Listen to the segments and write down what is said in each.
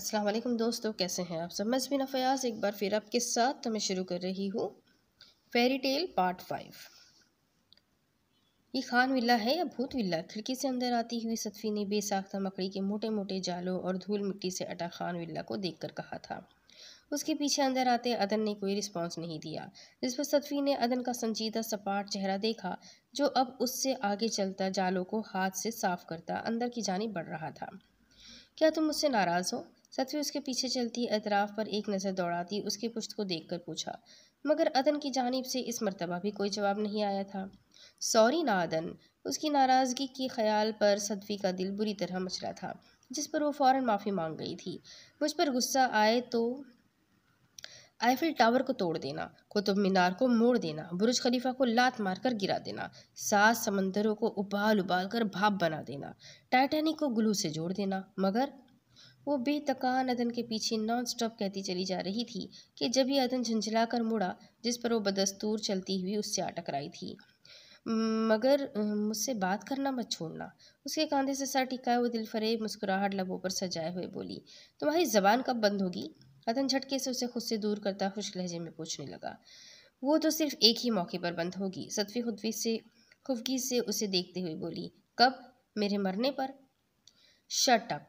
अस्सलाम वालेकुम दोस्तों कैसे हैं आप सब मैं जमीन फयाज एक बार फिर आपके साथ मैं शुरू कर रही हूँ फेरी टेल पार्ट फाइव ये खान विला है या भूत विला खिड़की से अंदर आती हुई सतफी ने बेसाख्ता मकड़ी के मोटे मोटे जालों और धूल मिट्टी से अटा खान विला को देखकर कहा था उसके पीछे अंदर आते अदन ने कोई रिस्पॉन्स नहीं दिया जिस पर सतफी ने अदन का संजीदा सपाट चेहरा देखा जो अब उससे आगे चलता जालों को हाथ से साफ करता अंदर की जानी बढ़ रहा था क्या तुम मुझसे नाराज़ हो सतवी उसके पीछे चलती अतराफ़ पर एक नज़र दौड़ाती उसकी पुश्त को देखकर पूछा मगर अदन की जानब से इस मरतबा भी कोई जवाब नहीं आया था सॉरी ना अदन उसकी नाराज़गी के ख्याल पर सदफी का दिल बुरी तरह मचला था जिस पर वो फ़ौर माफ़ी मांग गई थी मुझ पर गुस्सा आए तो आइफिल टावर को तोड़ देना कुतुब मीनार को मोड़ देना बुरुज खलीफा को लात मारकर गिरा देना सात समंदरों को उबाल उबाल कर भाप बना देना टाइटैनिक को ग्लू से जोड़ देना मगर वो बेतकान अदन के पीछे नॉन स्टॉप कहती चली जा रही थी कि जब ही अदन झंझला कर मुड़ा जिस पर वो बदस्तूर चलती हुई उससे आटकराई रही थी मगर मुझसे बात करना मत छोड़ना उसके कांधे से सर टिकाए वो दिल फरेब मुस्कुराहट लबों पर सजाए हुए बोली तुम्हारी जबान कब बंद होगी अदन झटके से उसे खुद से दूर करता खुश लहजे में पूछने लगा वो तो सिर्फ एक ही मौके पर बंद होगी सतवी खुदवी से खुफगी से उसे देखते हुए बोली कब मेरे मरने पर शट अप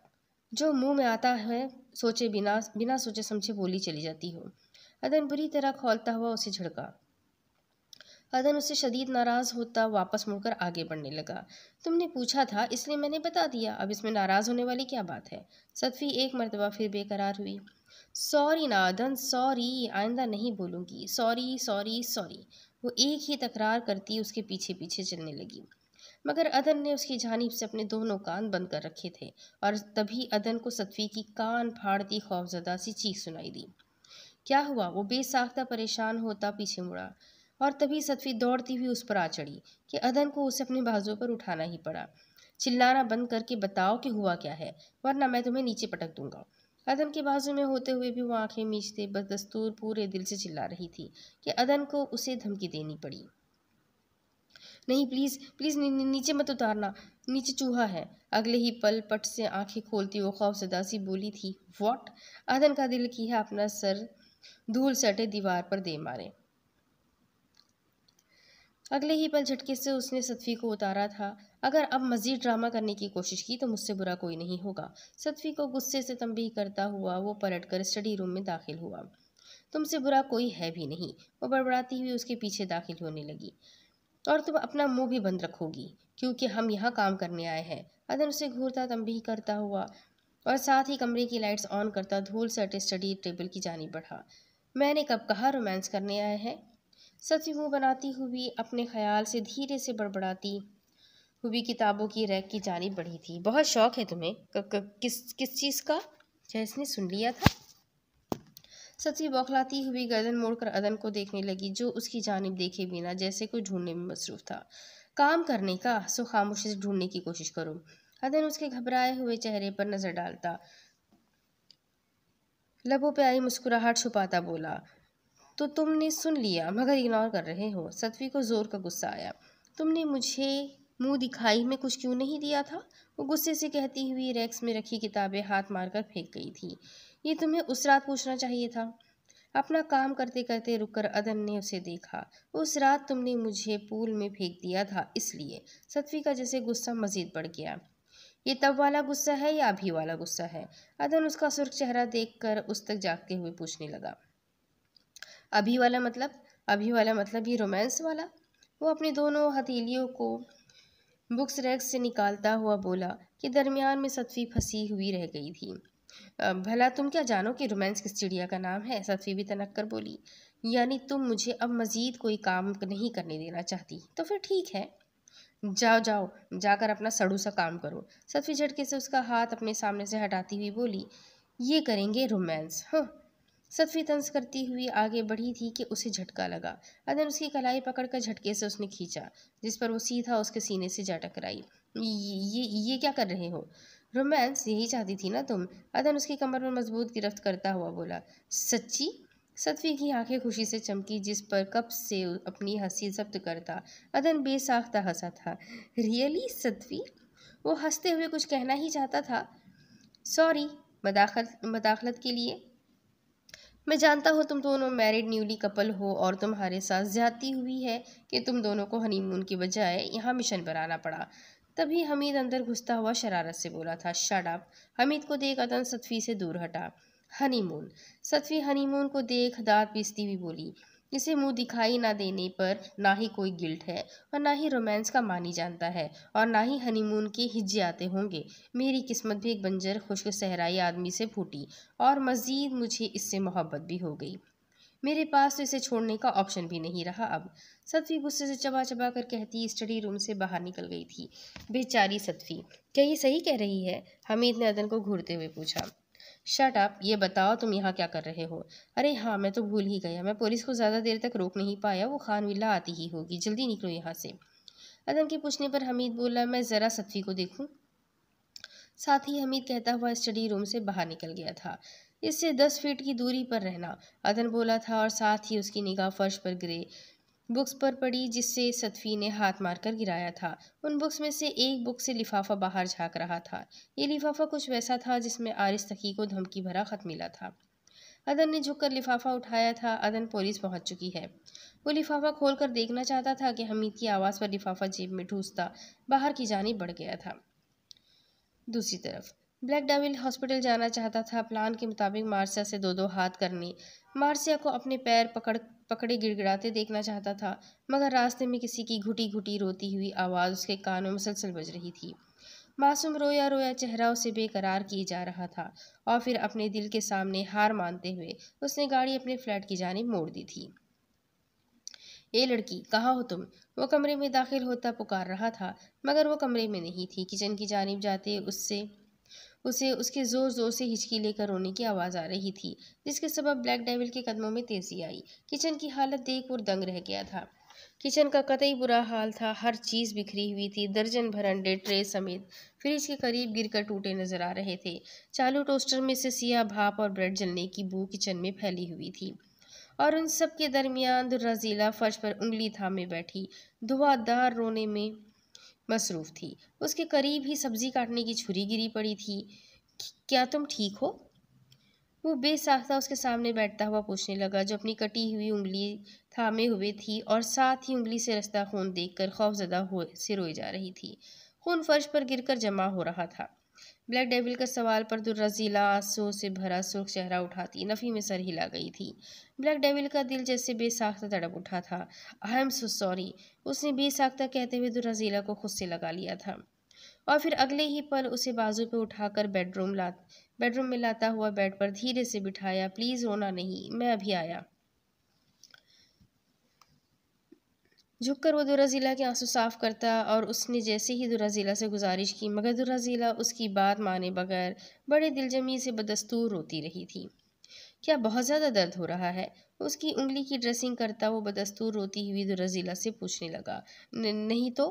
जो मुंह में आता है सोचे बिना बिना सोचे समझे बोली चली जाती हो अदन बुरी तरह खोलता हुआ उसे झड़का अदन उससे शदीद नाराज़ होता वापस मुड़कर आगे बढ़ने लगा तुमने पूछा था इसलिए मैंने बता दिया अब इसमें नाराज़ होने वाली क्या बात है सतफी एक मरतबा फिर बेकरार हुई सॉरी ना अदन सॉरी आइंदा नहीं बोलूँगी सॉरी सॉरी सॉरी वो एक ही तकरार करती उसके पीछे पीछे चलने लगी मगर अदन ने उसकी जानीब से अपने दोनों कान बंद कर रखे थे और तभी अदन को सतवी की कान फाड़ती खौफजदा सी चीख सुनाई दी क्या हुआ वो बेसाख्ता परेशान होता पीछे मुड़ा और तभी सतवी दौड़ती हुई उस पर आ चढ़ी कि अदन को उसे अपने बाजुओं पर उठाना ही पड़ा चिल्लाना बंद करके बताओ कि हुआ क्या है वरना मैं तुम्हें नीचे पटक दूंगा अदन के बाजू में होते हुए भी वो आंखें मीचते बदस्तूर पूरे दिल से चिल्ला रही थी कि अदन को उसे धमकी देनी पड़ी नहीं प्लीज़ प्लीज़ नी, नी, नीचे मत उतारना नीचे चूहा है अगले ही पल पट से आंखें खोलती वो खौफ दासी बोली थी वॉट आदन का दिल किया अपना सर धूल सटे दीवार पर दे मारे अगले ही पल झटके से उसने सतफी को उतारा था अगर अब मज़ीद ड्रामा करने की कोशिश की तो मुझसे बुरा कोई नहीं होगा सतफी को गुस्से से तंबी करता हुआ वो पलट कर स्टडी रूम में दाखिल हुआ तुमसे बुरा कोई है भी नहीं वो बड़बड़ाती हुई उसके पीछे दाखिल होने लगी और तुम अपना मुंह भी बंद रखोगी क्योंकि हम यहाँ काम करने आए हैं अदन उसे घूरता तंबीह करता हुआ और साथ ही कमरे की लाइट्स ऑन करता धूल सटे स्टडी टेबल की जानी बढ़ा मैंने कब कहा रोमांस करने आए हैं सच मुँह बनाती हुई अपने ख्याल से धीरे से बड़बड़ाती हुई किताबों की रैक की जानी बढ़ी थी बहुत शौक है तुम्हें किस किस चीज़ का जैसने सुन लिया था सती बौखलाती हुई गर्दन मोड़कर अदन को देखने लगी जो उसकी जानब देखे बिना जैसे कोई ढूंढने में मसरूफ था काम करने का सो खामोशी से ढूंढने की कोशिश करो अदन उसके घबराए हुए चेहरे पर नजर डालता लबों पे आई मुस्कुराहट छुपाता बोला तो तुमने सुन लिया मगर इग्नोर कर रहे हो सतवी को जोर का गुस्सा आया तुमने मुझे मुंह दिखाई में कुछ क्यों नहीं दिया था वो गुस्से से कहती हुई रैक्स में रखी किताबें हाथ मारकर फेंक गई थी ये तुम्हें उस रात पूछना चाहिए था अपना काम करते करते रुककर अदन ने उसे देखा उस रात तुमने मुझे पूल में फेंक दिया था इसलिए सत्वी का जैसे गुस्सा मजीद बढ़ गया ये तब वाला गुस्सा है या अभी वाला गुस्सा है अदन उसका सुर्ख चेहरा देखकर उस तक जागते हुए पूछने लगा अभी वाला मतलब अभी वाला मतलब ये रोमांस वाला वो अपने दोनों हथेलियों को बुक्स रैक से निकालता हुआ बोला कि दरमियान में सतफी फंसी हुई रह गई थी भला तुम क्या जानो कि रोमांस किस चिड़िया का नाम है सतफी भी तनक कर बोली यानी तुम मुझे अब मज़ीद कोई काम नहीं करने देना चाहती तो फिर ठीक है जाओ जाओ जाकर अपना सड़ू सा काम करो सतफी झटके से उसका हाथ अपने सामने से हटाती हुई बोली ये करेंगे रोमांस हाँ सदफी तंज करती हुई आगे बढ़ी थी कि उसे झटका लगा अदन उसकी कलाई पकड़कर झटके से उसने खींचा जिस पर वो सीधा उसके सीने से जा टकराई ये ये क्या कर रहे हो रोमांस यही चाहती थी ना तुम अदन उसकी कमर में मजबूत गिरफ्त करता हुआ बोला सच्ची सदफी की आंखें खुशी से चमकी जिस पर कब से अपनी हंसी जब्त करता अदन बेसाख्ता हंसा था रियली सदफी वो हंसते हुए कुछ कहना ही चाहता था सॉरी मदाखलत मदाखलत के लिए मैं जानता हूँ तुम दोनों मैरिड न्यूली कपल हो और तुम्हारे साथ ज्यादती हुई है कि तुम दोनों को हनीमून की बजाय यहाँ मिशन पर आना पड़ा तभी हमीद अंदर घुसता हुआ शरारत से बोला था शट अप हमीद को देख अदन सतफी से दूर हटा हनीमून सतफी हनीमून को देख दाँत पीसती हुई बोली इसे मुंह दिखाई ना देने पर ना ही कोई गिल्ट है और ना ही रोमांस का मानी जानता है और ना ही हनीमून के हिज्जे आते होंगे मेरी किस्मत भी एक बंजर खुश्क सहराई आदमी से फूटी और मज़ीद मुझे इससे मोहब्बत भी हो गई मेरे पास तो इसे छोड़ने का ऑप्शन भी नहीं रहा अब सतफी गुस्से से चबा चबा कर कहती स्टडी रूम से बाहर निकल गई थी बेचारी सतफी क्या ये सही कह रही है हमीद ने अदन को घूरते हुए पूछा शट अप ये बताओ तुम यहाँ क्या कर रहे हो अरे हाँ मैं तो भूल ही गया मैं पुलिस को ज़्यादा देर तक रोक नहीं पाया वो खान विला आती ही होगी जल्दी निकलो यहाँ से अदन के पूछने पर हमीद बोला मैं ज़रा सतवी को देखूँ साथ ही हमीद कहता हुआ स्टडी रूम से बाहर निकल गया था इससे दस फीट की दूरी पर रहना अदन बोला था और साथ ही उसकी निगाह फर्श पर गिरे बुक्स पर पड़ी जिससे सतफी ने हाथ मारकर गिराया था उन बुक्स में से एक बुक से लिफाफा बाहर झाँक रहा था ये लिफाफा कुछ वैसा था जिसमें आरिस तकी को धमकी भरा खत मिला था अदन ने झुककर लिफाफा उठाया था अदन पुलिस पहुंच चुकी है वो लिफाफा खोलकर देखना चाहता था कि हमीद की आवाज़ पर लिफाफा जेब में ढूंसता बाहर की जानी बढ़ गया था दूसरी तरफ ब्लैक डेविल हॉस्पिटल जाना चाहता था प्लान के मुताबिक मार्सिया से दो दो हाथ करनी मार्सिया को अपने पैर पकड़ पकड़े गिड़गिड़ाते देखना चाहता था मगर रास्ते में किसी की घुटी घुटी रोती हुई आवाज़ उसके कान में मुसलसल बज रही थी मासूम रोया रोया चेहरा उसे बेकरार किए जा रहा था और फिर अपने दिल के सामने हार मानते हुए उसने गाड़ी अपने फ्लैट की जानब मोड़ दी थी ए लड़की कहाँ हो तुम वो कमरे में दाखिल होता पुकार रहा था मगर वो कमरे में नहीं थी किचन की जानब जाते उससे उसे उसके ज़ोर ज़ोर से हिचकी लेकर रोने की आवाज़ आ रही थी जिसके सबब ब्लैक डेविल के कदमों में तेज़ी आई किचन की हालत देख और दंग रह गया था किचन का कतई बुरा हाल था हर चीज़ बिखरी हुई थी दर्जन भर अंडे ट्रे समेत फ्रिज के करीब गिरकर टूटे नजर आ रहे थे चालू टोस्टर में से सिया भाप और ब्रेड जलने की बू किचन में फैली हुई थी और उन सब के दरमियान दुर्रजीला फर्श पर उंगली थामे बैठी धुआदार रोने में मसरूफ़ थी उसके करीब ही सब्जी काटने की छुरी गिरी पड़ी थी क्या तुम ठीक हो वो बेसाख्ता उसके सामने बैठता हुआ पूछने लगा जो अपनी कटी हुई उंगली थामे हुए थी और साथ ही उंगली से रस्ता खून देखकर खौफजदा हो से रोई जा रही थी खून फर्श पर गिरकर जमा हो रहा था ब्लैक डेविल का सवाल पर दुर्रज़ीला आंसू से भरा सुर्ख चेहरा उठाती नफ़ी में सर हिला गई थी ब्लैक डेविल का दिल जैसे बेसाख्ता तड़प उठा था आई एम सो सॉरी उसने बेसाख्ता कहते हुए दुर्रजीला को खुद से लगा लिया था और फिर अगले ही पल उसे बाजू पर उठाकर बेडरूम ला बेडरूम में लाता हुआ बेड पर धीरे से बिठाया प्लीज़ रोना नहीं मैं अभी आया झुककर वो दुराजीला के आंसू साफ करता और उसने जैसे ही दुराजीला से गुजारिश की मगर दुराजीला उसकी बात माने बगैर बड़े दिलजमी से बदस्तूर रोती रही थी क्या बहुत ज़्यादा दर्द हो रहा है उसकी उंगली की ड्रेसिंग करता वो बदस्तूर रोती हुई दुराजीला से पूछने लगा नहीं तो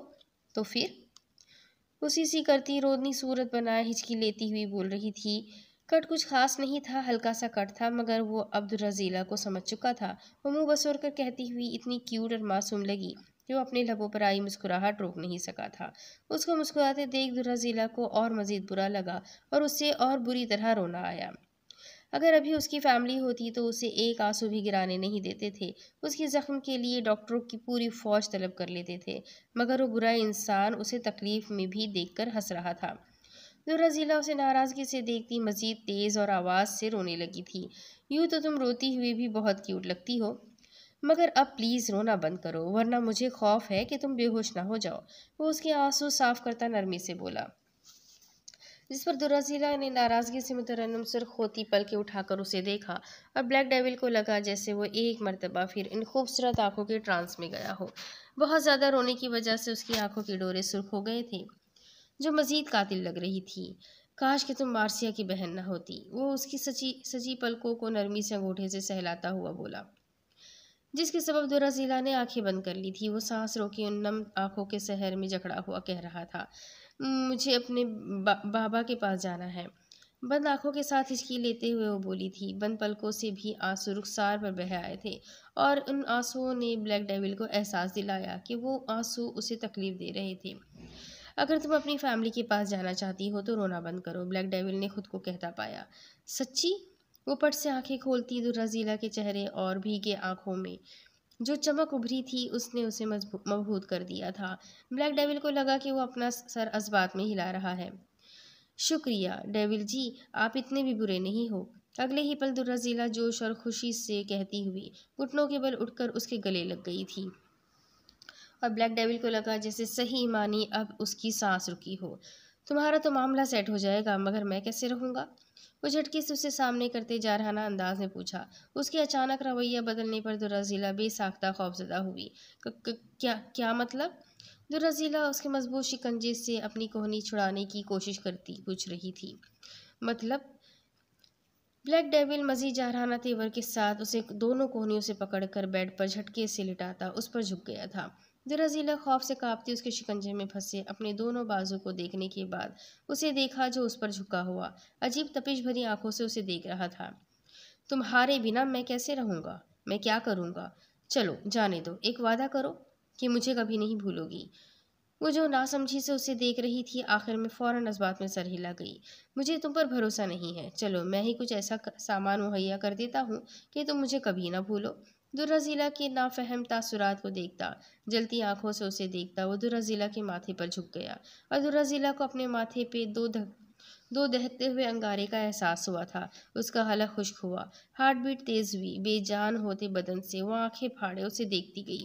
तो फिर उसी सी करती रोदनी सूरत बनाए हिचकी लेती हुई बोल रही थी कट कुछ खास नहीं था हल्का सा कट था मगर वो अब्दुलरजीला को समझ चुका था वो मुंह बसोर कर कहती हुई इतनी क्यूट और मासूम लगी जो अपने लबों पर आई मुस्कुराहट रोक नहीं सका था उसको मुस्कुराते देख दुर्रजीला को और मज़ीद बुरा लगा और उससे और बुरी तरह रोना आया अगर अभी उसकी फैमिली होती तो उसे एक आंसू भी गिराने नहीं देते थे उसके ज़ख्म के लिए डॉक्टरों की पूरी फौज तलब कर लेते थे मगर वो बुरा इंसान उसे तकलीफ़ में भी देखकर हंस रहा था तो जुराजीला उसे नाराज़गी से देखती मजीद तेज़ और आवाज़ से रोने लगी थी यूँ तो तुम रोती हुई भी बहुत क्यूट लगती हो मगर अब प्लीज़ रोना बंद करो वरना मुझे खौफ है कि तुम बेहोश ना हो जाओ वो उसके आंसू साफ करता नरमी से बोला जिस पर दुराजीला ने नाराज़गी से मुतरनम सिर खोती पल के उठाकर उसे देखा और ब्लैक डेविल को लगा जैसे वो एक मरतबा फिर इन खूबसूरत आंखों के ट्रांस में गया हो बहुत ज़्यादा रोने की वजह से उसकी आंखों के डोरे सुर्ख हो गए थे जो मज़ीद कातिल लग रही थी काश कि तुम मार्सिया की बहन न होती वो उसकी सची सजी पलकों को नरमी से अंगूठे से सहलाता हुआ बोला जिसके सबब दुराजीला ने आंखें बंद कर ली थी वो सांस रोकी उन नम आंखों के शहर में जकड़ा हुआ कह रहा था मुझे अपने बा, बाबा के पास जाना है बंद आंखों के साथ हिचकी लेते हुए वो बोली थी बंद पलकों से भी आंसू रुखसार पर बह आए थे और उन आंसुओं ने ब्लैक डेविल को एहसास दिलाया कि वो आंसू उसे तकलीफ़ दे रहे थे अगर तुम अपनी फैमिली के पास जाना चाहती हो तो रोना बंद करो ब्लैक डेविल ने खुद को कहता पाया सच्ची वो पट से आंखें खोलती तो रजीला के चेहरे और भीगे आंखों में जो चमक उभरी थी उसने उसे मजबूत कर दिया था ब्लैक डेविल को लगा कि वो अपना सर असबात में हिला रहा है शुक्रिया डेविल जी आप इतने भी बुरे नहीं हो अगले ही पल दुर्रजीला जोश और खुशी से कहती हुई घुटनों के बल उठकर उसके गले लग गई थी और ब्लैक डेविल को लगा जैसे सही मानी अब उसकी सांस रुकी हो तुम्हारा तो मामला सेट हो जाएगा मगर मैं कैसे रहूँगा वो झटके से उसे सामने करते जारहाना अंदाज में पूछा उसके अचानक रवैया बदलने पर दुराजीला बेसाख्ता खौफजदा हुई क्या क्या मतलब दुराजीला उसके मजबूत शिकंजे से अपनी कोहनी छुड़ाने की कोशिश करती पूछ रही थी मतलब ब्लैक डेविल मजीद जारहाना तेवर के साथ उसे दोनों कोहनियों से पकड़कर बेड पर झटके से लिटाता उस पर झुक गया था जरा जिला खौफ से कांपती उसके शिकंजे में फंसे अपने दोनों बाजू को देखने के बाद उसे देखा जो उस पर झुका हुआ अजीब तपिश भरी आंखों से उसे देख रहा था तुम्हारे बिना मैं कैसे रहूँगा मैं क्या करूँगा चलो जाने दो एक वादा करो कि मुझे कभी नहीं भूलोगी वो जो नासमझी से उसे देख रही थी आखिर में फ़ौरन इस में सर हिला गई मुझे तुम पर भरोसा नहीं है चलो मैं ही कुछ ऐसा सामान मुहैया कर देता हूँ कि तुम मुझे कभी ना भूलो जिला के नाफहम तासुरात को देखता जलती आंखों से उसे देखता वो जिला के माथे पर झुक गया और जिला को अपने माथे पे दो धक दो दहते हुए अंगारे का एहसास हुआ था उसका हला खुश्क हुआ हार्ट बीट तेज़ हुई बेजान होते बदन से वो आंखें फाड़े उसे देखती गई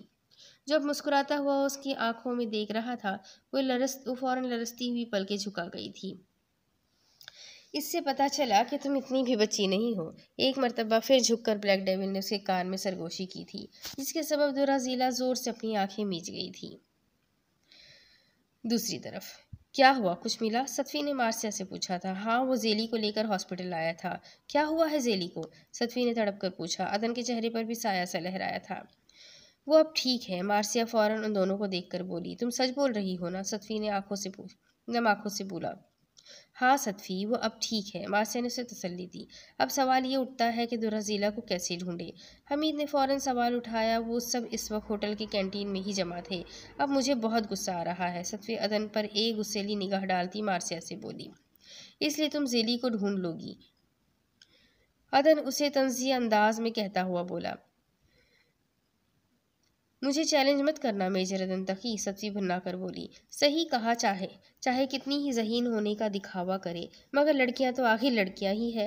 जब मुस्कुराता हुआ उसकी आंखों में देख रहा था वो लरस वो फ़ौरन लरसती हुई पलके झुका गई थी इससे पता चला कि तुम इतनी भी बच्ची नहीं हो एक मरतबा फिर झुककर ब्लैक डेविल ने उसके कान में सरगोशी की थी जिसके सबब दुराजीला ज़ोर से अपनी आंखें मीच गई थी दूसरी तरफ क्या हुआ कुछ मिला सतफी ने मारसिया से पूछा था हाँ वो जेली को लेकर हॉस्पिटल आया था क्या हुआ है जेली को सतफी ने तड़प कर पूछा अदन के चेहरे पर भी साया सा लहराया था वो अब ठीक है मारसिया फ़ौरन उन दोनों को देखकर बोली तुम सच बोल रही हो ना सतफी ने आंखों से पूछ नम आंखों से बोला हाँ सतफी वो अब ठीक है मासिया ने उसे तसल्ली दी अब सवाल ये उठता है कि दुराजीला को कैसे ढूंढे हमीद ने फ़ौरन सवाल उठाया वो सब इस वक्त होटल के कैंटीन में ही जमा थे अब मुझे बहुत गुस्सा आ रहा है सतफी अदन पर एक गुस्सेली निगाह डालती मारसिया से बोली इसलिए तुम जेली को ढूंढ लोगी अदन उसे तंजी अंदाज में कहता हुआ बोला मुझे चैलेंज मत करना मेजर तकी सब्जी कर बोली सही कहा चाहे चाहे कितनी ही जहीन होने का दिखावा करे मगर लड़कियां तो आखिर लड़कियां ही है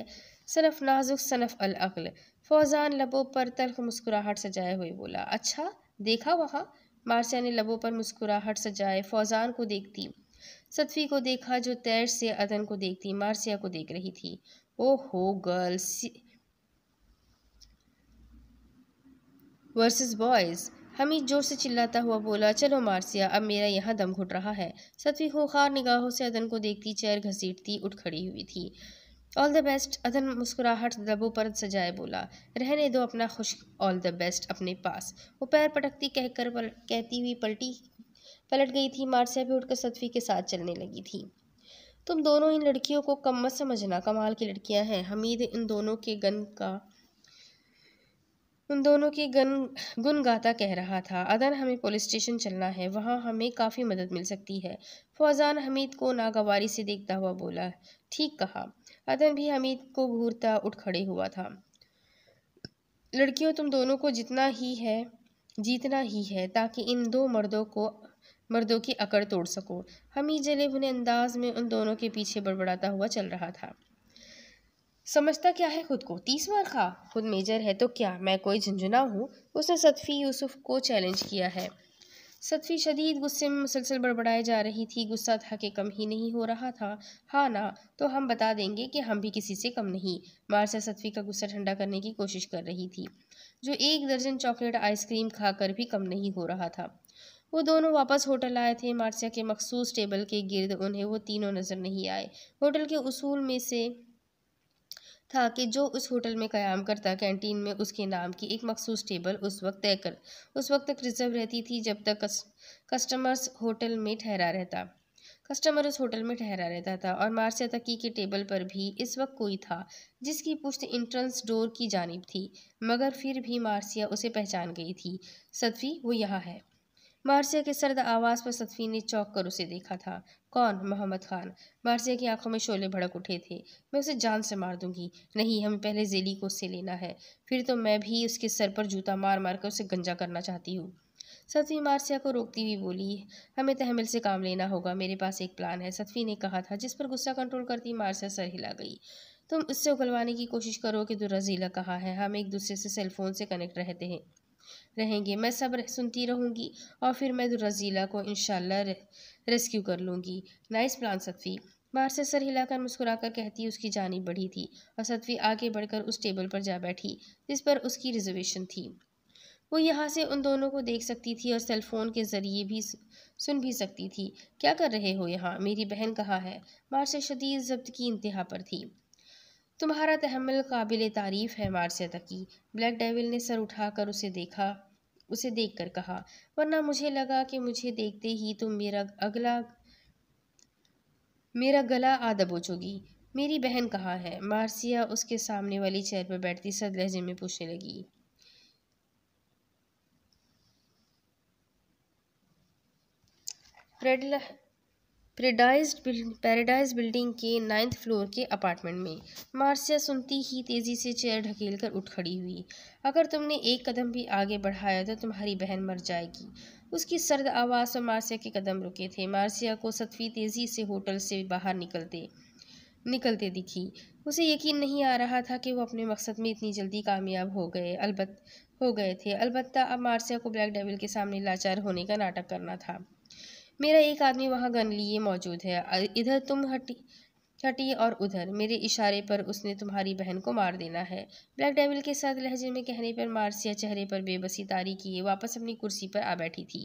सनफ नाजुक सनफ अल अकल फौजान लबों पर तलख मुस्कुराहट सजाए हुए बोला अच्छा देखा वहाँ मार्सिया ने लबों पर मुस्कुराहट सजाए फौजान को देखती सतफी को देखा जो तैर से अदन को देखती मारसिया को देख रही थी ओ हो गर्ल्स वर्सेस बॉयज़ हमीद जोर से चिल्लाता हुआ बोला चलो मारसिया अब मेरा यहाँ दम घुट रहा है सतवी खूंखार निगाहों से अदन को देखती चेयर घसीटती उठ खड़ी हुई थी ऑल द बेस्ट अदन मुस्कुराहट दबों पर सजाए बोला रहने दो अपना खुश ऑल द बेस्ट अपने पास वो पैर पटकती कहकर पल, कहती हुई पलटी पलट गई थी मारसिया भी उठकर सतवी के साथ चलने लगी थी तुम दोनों इन लड़कियों को कम मत समझना कमाल की लड़कियां हैं हमीद इन दोनों के गन का उन दोनों की गन गुन गाता कह रहा था अदन हमें पुलिस स्टेशन चलना है वहाँ हमें काफ़ी मदद मिल सकती है फौजान हमीद को नागवारी से देखता हुआ बोला ठीक कहा अदन भी हमीद को घूरता उठ खड़े हुआ था लड़कियों तुम दोनों को जितना ही है जीतना ही है ताकि इन दो मर्दों को मर्दों की अकड़ तोड़ सको हमीद जलेब अंदाज में उन दोनों के पीछे बड़बड़ाता हुआ चल रहा था समझता क्या है खुद को तीस बार खा खुद मेजर है तो क्या मैं कोई झुंझुना हूँ उसने सतफ़ी यूसुफ को चैलेंज किया है सतफ़ी शदीद गुस्से में मुसलसल बड़बड़ाए जा रही थी गुस्सा था कि कम ही नहीं हो रहा था हाँ ना तो हम बता देंगे कि हम भी किसी से कम नहीं मारसा सतफ़ी का गुस्सा ठंडा करने की कोशिश कर रही थी जो एक दर्जन चॉकलेट आइसक्रीम खाकर भी कम नहीं हो रहा था वो दोनों वापस होटल आए थे मार्सिया के मखसूस टेबल के गिरद उन्हें वो तीनों नज़र नहीं आए होटल के उसूल में से था कि जो उस होटल में क़्याम करता कैंटीन में उसके नाम की एक मखसूस टेबल उस वक्त तय कर उस वक्त तक रिजर्व रहती थी जब तक कस, कस्टमर्स होटल में ठहरा रहता कस्टमर उस होटल में ठहरा रहता था और मार्सिया तकी के टेबल पर भी इस वक्त कोई था जिसकी पुष्ट इंट्रेंस डोर की जानब थी मगर फिर भी मार्सिया उसे पहचान गई थी सदफी वो यहाँ है मार्सिया के सर्द आवाज़ पर सतफी ने चौंक कर उसे देखा था कौन मोहम्मद खान मार्सिया की आंखों में शोले भड़क उठे थे मैं उसे जान से मार दूंगी नहीं हमें पहले जेली को उससे लेना है फिर तो मैं भी उसके सर पर जूता मार मार कर उसे गंजा करना चाहती हूँ सतफी मार्सिया को रोकती हुई बोली हमें तहमिल से काम लेना होगा मेरे पास एक प्लान है सतवी ने कहा था जिस पर गुस्सा कंट्रोल करती मार्सिया सर हिला गई तुम उससे उगलवाने की कोशिश करो कि दुर्रजीला कहा है हम एक दूसरे से सेलफोन से कनेक्ट रहते हैं रहेंगे मैं सब सुनती रहूँगी और फिर मैं दुर्रज़ीला को इन रेस्क्यू कर लूँगी नाइस प्लान सतफ़ी बाहर से सर हिलाकर मुस्कुराकर कहती उसकी जानी बढ़ी थी और सतफी आगे बढ़कर उस टेबल पर जा बैठी जिस पर उसकी रिजर्वेशन थी वो यहाँ से उन दोनों को देख सकती थी और सेलफोन के ज़रिए भी सुन भी सकती थी क्या कर रहे हो यहाँ मेरी बहन कहाँ है बाहर से शदीद जब्त की इंतहा पर थी तुम्हारा तहमल काबिल तारीफ़ है मार्सिया तकी ब्लैक डेविल ने सर उठाकर उसे देखा उसे देख कर कहा वरना मुझे लगा कि मुझे देखते ही तुम मेरा अगला मेरा गला आदब दबोचोगी मेरी बहन कहाँ है मारसिया उसके सामने वाली चेयर पर बैठती सद लहजे में पूछने लगी रेडला पेराडाइज पैराडाइज बिल्डिंग के नाइन्थ फ्लोर के अपार्टमेंट में मार्सिया सुनती ही तेज़ी से चेयर ढकेल कर उठ खड़ी हुई अगर तुमने एक कदम भी आगे बढ़ाया तो तुम्हारी बहन मर जाएगी उसकी सर्द आवाज़ और मार्सिया के कदम रुके थे मार्सिया को सतवी तेज़ी से होटल से बाहर निकलते निकलते दिखी उसे यकीन नहीं आ रहा था कि वो अपने मकसद में इतनी जल्दी कामयाब हो गए अलबत् हो गए थे अलबत्ता अब मार्सिया को ब्लैक डेविल के सामने लाचार होने का नाटक करना था मेरा एक आदमी वहाँ गन लिए मौजूद है इधर तुम हटी हटी और उधर मेरे इशारे पर उसने तुम्हारी बहन को मार देना है ब्लैक डेविल के साथ लहजे में कहने पर मार्सिया चेहरे पर बेबसी तारी किए वापस अपनी कुर्सी पर आ बैठी थी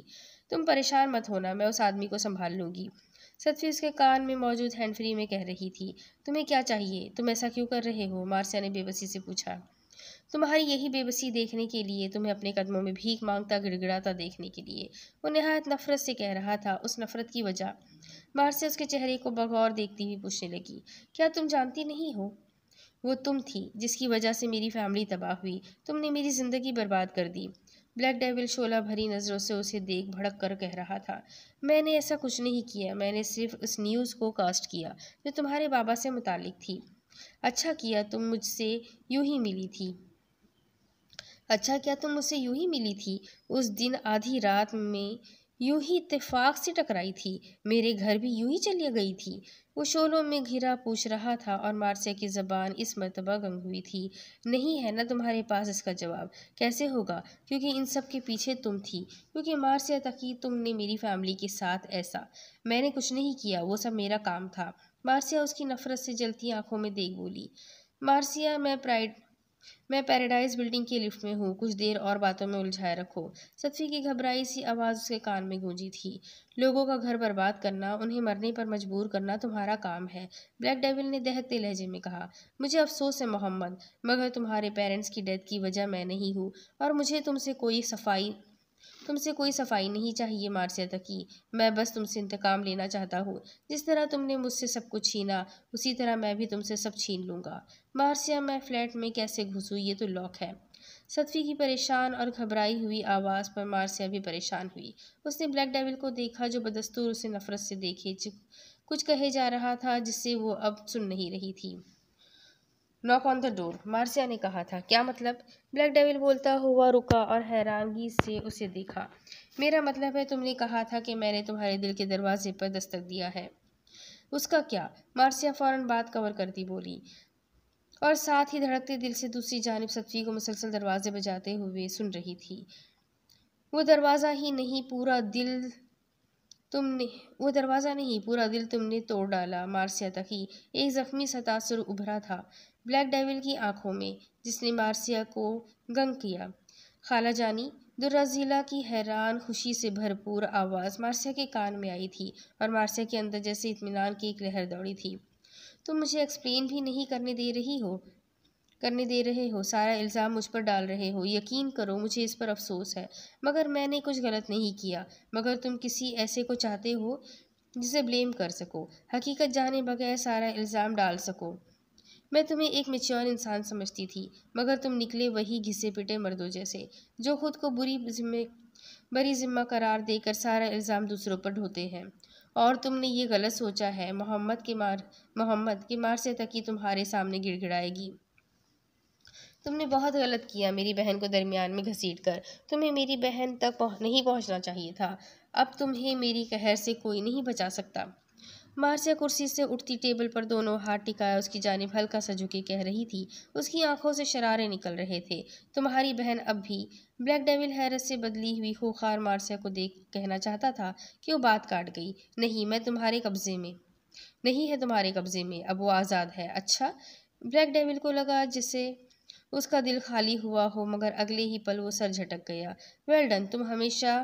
तुम परेशान मत होना मैं उस आदमी को संभाल लूँगी सतफी उसके कान में मौजूद हैंडफ्री में कह रही थी तुम्हें क्या चाहिए तुम ऐसा क्यों कर रहे हो मार्सिया ने बेबसी से पूछा तुम्हारी यही बेबसी देखने के लिए तुम्हें अपने कदमों में भीख मांगता गिड़गिड़ाता देखने के लिए वो नहायत नफरत से कह रहा था उस नफरत की वजह से उसके चेहरे को बगौर देखती हुई पूछने लगी क्या तुम जानती नहीं हो वो तुम थी जिसकी वजह से मेरी फैमिली तबाह हुई तुमने मेरी ज़िंदगी बर्बाद कर दी ब्लैक डेविल शोला भरी नज़रों से उसे देख भड़क कर कह रहा था मैंने ऐसा कुछ नहीं किया मैंने सिर्फ उस न्यूज़ को कास्ट किया जो तुम्हारे बाबा से मुतालिक थी अच्छा किया तुम मुझसे यूं ही मिली थी अच्छा क्या तुम मुझसे यूं ही मिली थी उस दिन आधी रात में यूं ही इतफाक से टकराई थी मेरे घर भी यूं ही चली गई थी वो शोलों में घिरा पूछ रहा था और मार्सिया की ज़बान इस मरतबा गंग हुई थी नहीं है ना तुम्हारे पास इसका जवाब कैसे होगा क्योंकि इन सब के पीछे तुम थी क्योंकि मार्सिया तकी तुमने मेरी फैमिली के साथ ऐसा मैंने कुछ नहीं किया वो सब मेरा काम था मार्सिया उसकी नफ़रत से जलती आंखों में देख बोली मार्सिया मैं प्राइड मैं पैराडाइज बिल्डिंग की लिफ्ट में हूँ कुछ देर और बातों में उलझाए रखो सत्फी की घबराई सी आवाज़ उसके कान में गूंजी थी लोगों का घर बर्बाद करना उन्हें मरने पर मजबूर करना तुम्हारा काम है ब्लैक डेविल ने दहकते लहजे में कहा मुझे अफसोस है मोहम्मद मगर तुम्हारे पेरेंट्स की डेथ की वजह मैं नहीं हूँ और मुझे तुमसे कोई सफाई तुमसे कोई सफाई नहीं चाहिए मार्सिया तकी मैं बस तुमसे इंतकाम लेना चाहता हूँ जिस तरह तुमने मुझसे सब कुछ छीना उसी तरह मैं भी तुमसे सब छीन लूँगा मार्सिया मैं फ्लैट में कैसे घुसूँ ये तो लॉक है सतफी की परेशान और घबराई हुई आवाज़ पर मार्सिया भी परेशान हुई उसने ब्लैक डेविल को देखा जो बदस्तूर उसे नफरत से देखे कुछ कहे जा रहा था जिससे वो अब सुन नहीं रही थी knock on the door Marsia ने कहा था क्या मतलब ब्लैक डेविल बोलता हुआ रुका और हैरानगी से उसे देखा मेरा मतलब है तुमने कहा था कि मैंने तुम्हारे दिल के दरवाजे पर दस्तक दिया है उसका क्या मार्सिया फ़ौरन बात कवर करती बोली और साथ ही धड़कते दिल से दूसरी जानब सतफी को मुसलसल दरवाजे बजाते हुए सुन रही थी वो दरवाज़ा ही नहीं पूरा दिल तुमने वो दरवाज़ा नहीं पूरा दिल तुमने तोड़ डाला मार्सिया तक ही एक ज़ख्मी सतासुर उभरा था ब्लैक डेविल की आंखों में जिसने मार्सिया को गंग किया खाला जानी दुर्राजीला की हैरान खुशी से भरपूर आवाज़ मार्सिया के कान में आई थी और मार्सिया के अंदर जैसे इतमान की एक लहर दौड़ी थी तुम मुझे एक्सप्लेन भी नहीं करने दे रही हो करने दे रहे हो सारा इल्ज़ाम मुझ पर डाल रहे हो यकीन करो मुझे इस पर अफसोस है मगर मैंने कुछ गलत नहीं किया मगर तुम किसी ऐसे को चाहते हो जिसे ब्लेम कर सको हकीकत जाने बगैर सारा इल्ज़ाम डाल सको मैं तुम्हें एक मेच्योर इंसान समझती थी मगर तुम निकले वही घिसे पिटे मर्दों जैसे जो खुद को बुरी जिम्मे बड़ी जिम्मा करार देकर सारा इल्ज़ाम दूसरों पर ढोते हैं और तुमने ये गलत सोचा है मोहम्मद के मार मोहम्मद के मार से ही तुम्हारे सामने गिड़गिड़ाएगी तुमने बहुत गलत किया मेरी बहन को दरमियान में घसीट कर तुम्हें मेरी बहन तक पहुँ नहीं पहुँचना चाहिए था अब तुम्हें मेरी कहर से कोई नहीं बचा सकता मार्सिया कुर्सी से उठती टेबल पर दोनों हाथ टिकाया उसकी जानब हल्का सा झुके कह रही थी उसकी आंखों से शरारे निकल रहे थे तुम्हारी बहन अब भी ब्लैक डेविल हैरत से बदली हुई खूखार मार्सिया को देख कहना चाहता था कि वो बात काट गई नहीं मैं तुम्हारे कब्जे में नहीं है तुम्हारे कब्जे में अब वो आज़ाद है अच्छा ब्लैक डेविल को लगा जिसे उसका दिल खाली हुआ हो मगर अगले ही पल वो सर झटक गया वेल डन तुम हमेशा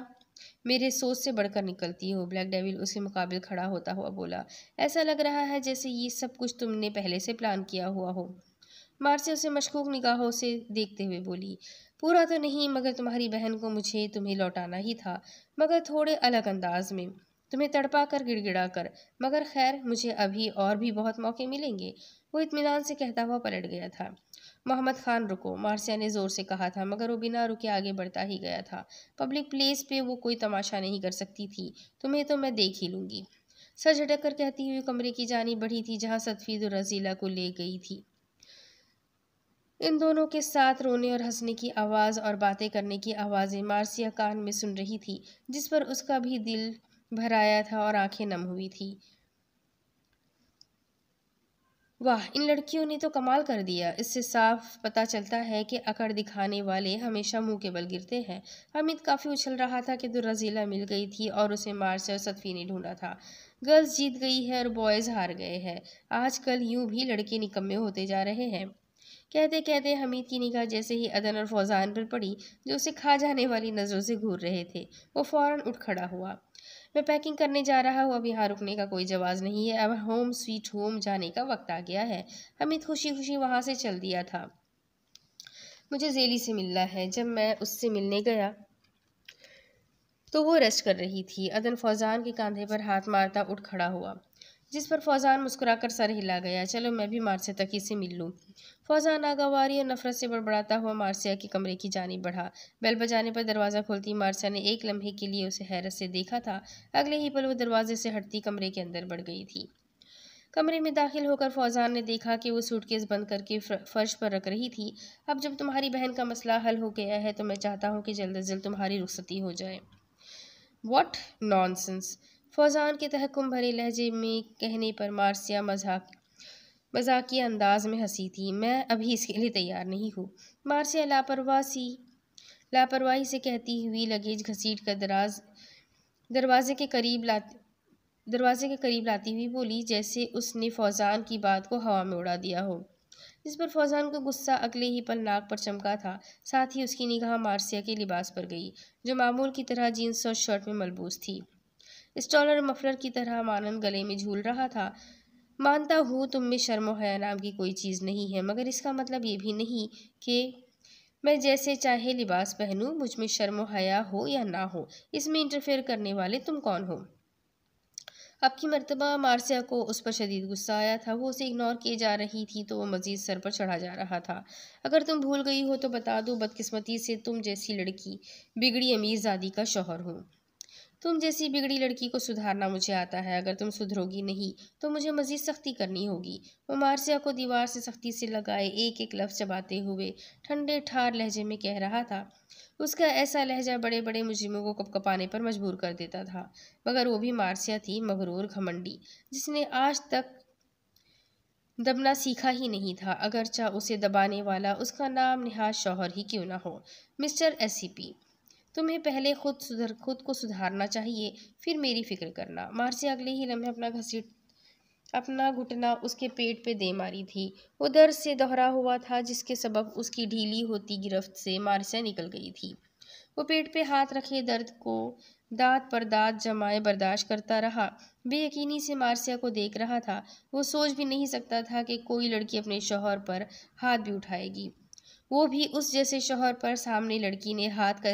मेरे सोच से बढ़कर निकलती हो ब्लैक डेविल उसके मुकाबले खड़ा होता हुआ बोला ऐसा लग रहा है जैसे ये सब कुछ तुमने पहले से प्लान किया हुआ हो मार्सी उसे मशकूक निगाहों से देखते हुए बोली पूरा तो नहीं मगर तुम्हारी बहन को मुझे तुम्हें लौटाना ही था मगर थोड़े अलग अंदाज में तुम्हें तड़पा कर गिड़गिड़ा कर मगर खैर मुझे अभी और भी बहुत मौके मिलेंगे वो इतमान से कहता हुआ पलट गया था मोहम्मद खान रुको मार्सिया ने ज़ोर से कहा था मगर वो बिना रुके आगे बढ़ता ही गया था पब्लिक प्लेस पे वो कोई तमाशा नहीं कर सकती थी तुम्हें तो मैं देख ही लूँगी सर झटक कर कहती हुई कमरे की जानी बढ़ी थी जहाँ सतफीद और रजीला को ले गई थी इन दोनों के साथ रोने और हंसने की आवाज़ और बातें करने की आवाज़ें मार्सिया कान में सुन रही थी जिस पर उसका भी दिल भराया था और आंखें नम हुई थी वाह इन लड़कियों ने तो कमाल कर दिया इससे साफ पता चलता है कि अकड़ दिखाने वाले हमेशा मुंह के बल गिरते हैं हमिद काफ़ी उछल रहा था कि दुर्रजीला मिल गई थी और उसे मार्च और सतफी ने ढूंढा था गर्ल्स जीत गई है और बॉयज़ हार गए हैं आजकल यूं भी लड़के निकम्मे होते जा रहे हैं कहते कहते हमीद की निगाह जैसे ही अदन और फौजान पर पड़ी जो उसे खा जाने वाली नज़रों से घूर रहे थे वो फ़ौर उठ खड़ा हुआ मैं पैकिंग करने जा रहा हूँ अब यहाँ रुकने का कोई जवाब नहीं है अब होम स्वीट होम जाने का वक्त आ गया है अमित खुशी खुशी वहाँ से चल दिया था मुझे जेली से मिलना है जब मैं उससे मिलने गया तो वो रेस्ट कर रही थी अदन फौजान के कंधे पर हाथ मारता उठ खड़ा हुआ जिस पर फौजान मुस्कुराकर सर हिला गया चलो मैं भी मारसिया तक ही से मिल लूँ फौजान आगावारी और नफरत से बड़बड़ाता हुआ मारसिया के कमरे की जानी बढ़ा बेल बजाने पर दरवाज़ा खोलती मारसिया ने एक लम्हे के लिए उसे हैरत से देखा था अगले ही पल वो दरवाजे से हटती कमरे के अंदर बढ़ गई थी कमरे में दाखिल होकर फौजान ने देखा कि वो सूटकेस बंद करके फर्श पर रख रही थी अब जब तुम्हारी बहन का मसला हल हो गया है तो मैं चाहता हूँ कि जल्द अज जल्द तुम्हारी रुखसती हो जाए वॉट सेंस फौजान के तहकुम भरे लहजे में कहने पर मारसिया मजाक मजाकिया अंदाज में हंसी थी मैं अभी इसके लिए तैयार नहीं हूँ मारसिया लापरवाह सी लापरवाही से कहती हुई लगेज घसीट कर दराज दरवाजे के करीब ला दरवाजे के करीब लाती हुई बोली जैसे उसने फौजान की बात को हवा में उड़ा दिया हो जिस पर फौजान का गुस्सा अगले ही पल नाक पर चमका था साथ ही उसकी निगाह मारसिया के लिबास पर गई जो मामूल की तरह जीन्स और शर्ट में मलबूस थी स्टॉलर मफलर की तरह मानंद गले में झूल रहा था मानता हूँ तुम में शर्म हया नाम की कोई चीज़ नहीं है मगर इसका मतलब ये भी नहीं कि मैं जैसे चाहे लिबास पहनूँ मुझ में शर्म हया हो या ना हो इसमें इंटरफेयर करने वाले तुम कौन हो अब की मरतबा मारसिया को उस पर शदीद गुस्सा आया था वो उसे इग्नोर किए जा रही थी तो वो मज़ीद सर पर चढ़ा जा रहा था अगर तुम भूल गई हो तो बता दो बदकिस्मती से तुम जैसी लड़की बिगड़ी अमीरजादी का शौहर हूँ तुम जैसी बिगड़ी लड़की को सुधारना मुझे आता है अगर तुम सुधरोगी नहीं तो मुझे मज़ीद सख्ती करनी होगी वो मारसिया को दीवार से सख्ती से लगाए एक एक लफ्ज़ चबाते हुए ठंडे ठार लहजे में कह रहा था उसका ऐसा लहजा बड़े बड़े मुजरिमों को कपकपाने पर मजबूर कर देता था मगर वो भी मारसिया थी मगरूर घमंडी जिसने आज तक दबना सीखा ही नहीं था अगरचा उसे दबाने वाला उसका नाम निहाज शौहर ही क्यों ना हो मिस्टर एस सी पी तुम्हें पहले खुद सुधर खुद को सुधारना चाहिए फिर मेरी फिक्र करना मार्सी अगले ही लम्हे अपना घसीट अपना घुटना उसके पेट पे दे मारी थी वो दर्द से दोहरा हुआ था जिसके सबब उसकी ढीली होती गिरफ्त से मार्सिया निकल गई थी वो पेट पे हाथ रखे दर्द को दांत पर दांत जमाए बर्दाश्त करता रहा बेयकीनी से मार्सिया को देख रहा था वो सोच भी नहीं सकता था कि कोई लड़की अपने शोहर पर हाथ भी उठाएगी वो भी उस जैसे शोहर पर सामने लड़की ने हाथ का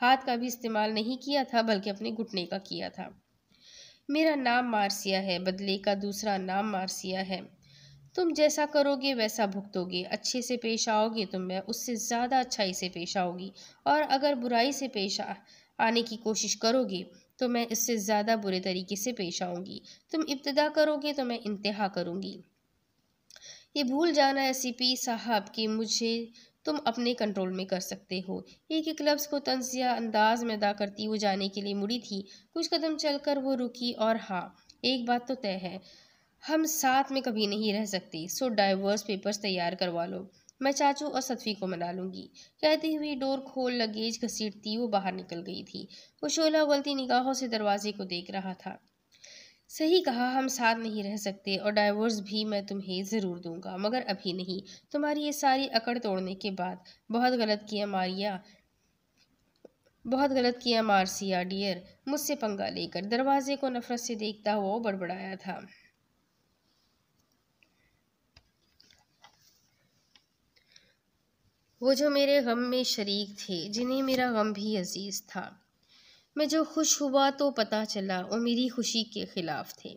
हाथ का भी इस्तेमाल नहीं किया था बल्कि अपने घुटने का किया था मेरा नाम मार्सिया है बदले का दूसरा नाम मार्सिया है तुम जैसा करोगे वैसा भुगतोगे अच्छे से पेश आओगे तो मैं उससे ज़्यादा अच्छाई से पेश आओगी और अगर बुराई से पेश आने की कोशिश करोगे तो मैं इससे ज़्यादा बुरे तरीके से पेश आऊँगी तुम इब्तदा करोगे तो मैं इंतहा करूँगी ये भूल जाना एस साहब कि मुझे तुम अपने कंट्रोल में कर सकते हो एक एक लफ्ज़ को तंजिया अंदाज में अदा करती वो जाने के लिए मुड़ी थी कुछ कदम चलकर वो रुकी और हाँ एक बात तो तय है हम साथ में कभी नहीं रह सकते सो डाइवर्स पेपर्स तैयार करवा लो मैं चाचू और सतफी को मना लूंगी कहती हुई डोर खोल लगेज घसीटती वो बाहर निकल गई थी वो शोला गलती निगाहों से दरवाजे को देख रहा था सही कहा हम साथ नहीं रह सकते और डाइवोर्स भी मैं तुम्हें ज़रूर दूंगा मगर अभी नहीं तुम्हारी ये सारी अकड़ तोड़ने के बाद बहुत गलत किया मारिया बहुत गलत किया मारसिया डियर मुझसे पंगा लेकर दरवाजे को नफरत से देखता हुआ बड़बड़ाया था वो जो मेरे गम में शरीक थे जिन्हें मेरा गम भी अजीज़ था मैं जो खुश हुआ तो पता चला वो मेरी खुशी के ख़िलाफ़ थे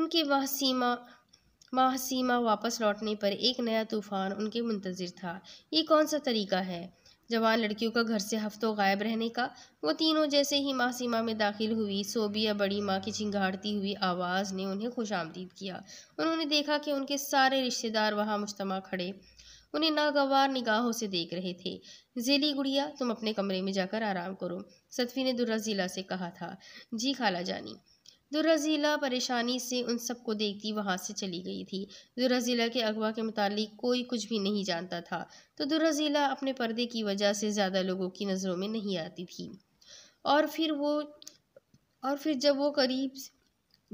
उनकी वह सीमा माह सीमा वापस लौटने पर एक नया तूफ़ान उनके मुंतज़र था ये कौन सा तरीका है जवान लड़कियों का घर से हफ्तों गायब रहने का वो तीनों जैसे ही माह सीमा में दाखिल हुई सोबिया बड़ी माँ की चिंगाड़ती हुई आवाज़ ने उन्हें खुश आमदीद किया उन्होंने देखा कि उनके सारे रिश्तेदार वहाँ मुश्तमा खड़े उन्हें नागवार निगाहों से देख रहे थे जेली गुड़िया तुम अपने कमरे में जाकर आराम करो सतफी ने ज़िला से कहा था जी खाला जानी ज़िला परेशानी से उन सबको देखती वहाँ से चली गई थी ज़िला के अगवा के मुतालिक कोई कुछ भी नहीं जानता था तो ज़िला अपने पर्दे की वजह से ज़्यादा लोगों की नज़रों में नहीं आती थी और फिर वो और फिर जब वो करीब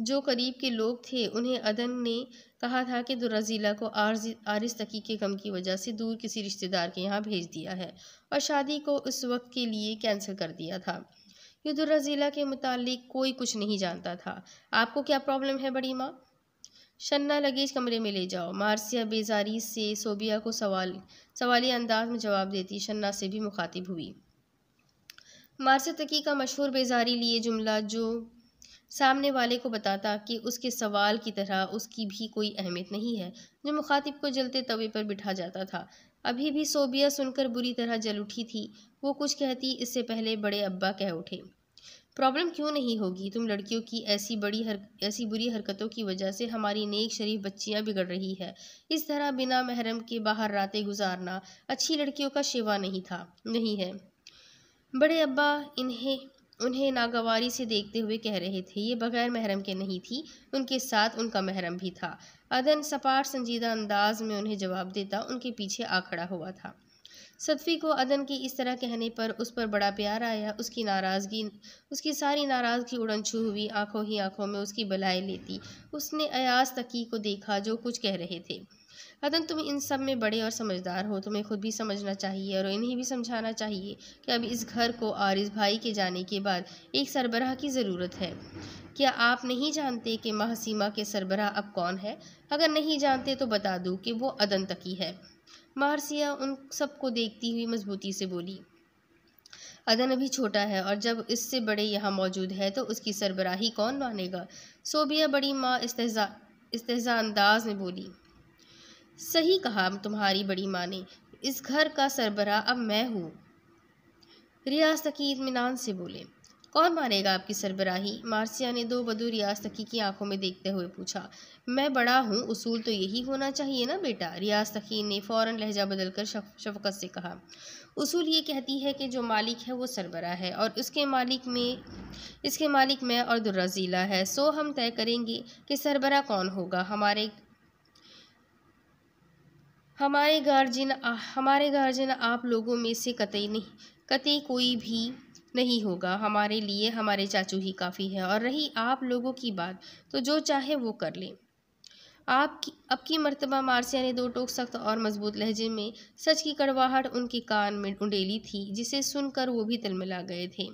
जो करीब के लोग थे उन्हें अदन ने कहा था कि दुर्रजीला को आरज तकी के गम की वजह से दूर किसी रिश्तेदार के यहाँ भेज दिया है और शादी को उस वक्त के लिए कैंसिल कर दिया था युद्धराजीला के मुतालिक कोई कुछ नहीं जानता था आपको क्या प्रॉब्लम है बड़ी माँ शन्ना लगेज कमरे में ले जाओ मार्सिया बेजारी से सोबिया को सवाल सवाली अंदाज में जवाब देती शन्ना से भी मुखातिब हुई मार्सिया तकी का मशहूर बेजारी लिए जुमला जो सामने वाले को बताता कि उसके सवाल की तरह उसकी भी कोई अहमियत नहीं है जो मुखातिब को जलते तवे पर बिठा जाता था अभी भी सोबिया सुनकर बुरी तरह जल उठी थी वो कुछ कहती इससे पहले बड़े अब्बा कह उठे प्रॉब्लम क्यों नहीं होगी तुम लड़कियों की ऐसी बड़ी हर ऐसी बुरी हरकतों की वजह से हमारी नेक शरीफ बच्चियां बिगड़ रही है इस तरह बिना महरम के बाहर रातें गुजारना अच्छी लड़कियों का शेवा नहीं था नहीं है बड़े अब्बा इन्हें उन्हें नागवारी से देखते हुए कह रहे थे ये बगैर महरम के नहीं थी उनके साथ उनका महरम भी था अदन सपाट संजीदा अंदाज में उन्हें जवाब देता उनके पीछे आ खड़ा हुआ था सदफ़ी को अदन के इस तरह कहने पर उस पर बड़ा प्यार आया उसकी नाराज़गी उसकी सारी नाराज़गी उड़न छू हुई आंखों ही आंखों में उसकी बलाएं लेती उसने अयास तकी को देखा जो कुछ कह रहे थे अदन तुम इन सब में बड़े और समझदार हो तुम्हें खुद भी समझना चाहिए और इन्हें भी समझाना चाहिए कि अब इस घर को और इस भाई के जाने के बाद एक सरबराह की ज़रूरत है क्या आप नहीं जानते कि महासीमा के सरबराह अब कौन है अगर नहीं जानते तो बता दूँ कि वो अदन तकी है मारसिया उन सबको देखती हुई मजबूती से बोली अदन अभी छोटा है और जब इससे बड़े यहाँ मौजूद है तो उसकी सरबराही कौन मानेगा सोबिया बड़ी माँ इस्तेजा इस्तेजा अंदाज में बोली सही कहा तुम्हारी बड़ी माँ ने इस घर का सरबरा अब मैं हूँ रियाज तकी इतमान से बोले कौन मानेगा आपकी सरबराही मार्सिया ने दो बदू रियाज तकी की आंखों में देखते हुए पूछा मैं बड़ा हूँ उसूल तो यही होना चाहिए ना बेटा रियाज तकी ने फ़ौरन लहजा बदलकर शफकत से कहा उसूल ये कहती है कि जो मालिक है वो सरबरा है और उसके मालिक में इसके मालिक मैं और दुर्रज़ीला है सो हम तय करेंगे कि सरबरा कौन होगा हमारे हमारे गार्जियन हमारे गार्जियन आप लोगों में से कतई नहीं कतई कोई भी नहीं होगा हमारे लिए हमारे चाचू ही काफ़ी है और रही आप लोगों की बात तो जो चाहे वो कर लें आपकी अब की मरतबा मार्सिया ने दो टोक सख्त और मजबूत लहजे में सच की कड़वाहट उनके कान में उंडेली थी जिसे सुनकर वो भी तलमिला गए थे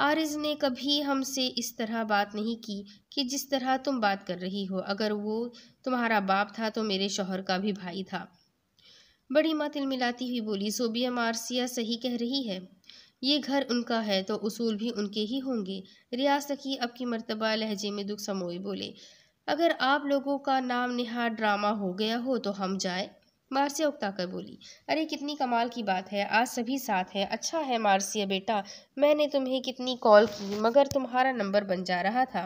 आरिज ने कभी हमसे इस तरह बात नहीं की कि जिस तरह तुम बात कर रही हो अगर वो तुम्हारा बाप था तो मेरे शोहर का भी भाई था बड़ी माँ तिल मिलाती हुई बोली सोबिया मार्सिया सही कह रही है ये घर उनका है तो उसूल भी उनके ही होंगे रियाज सखी अब की मरतबा लहजे में दुख समोए बोले अगर आप लोगों का नाम निहार ड्रामा हो गया हो तो हम जाए मार्सिया कर बोली अरे कितनी कमाल की बात है आज सभी साथ हैं अच्छा है मार्सिया बेटा मैंने तुम्हें कितनी कॉल की मगर तुम्हारा नंबर बन जा रहा था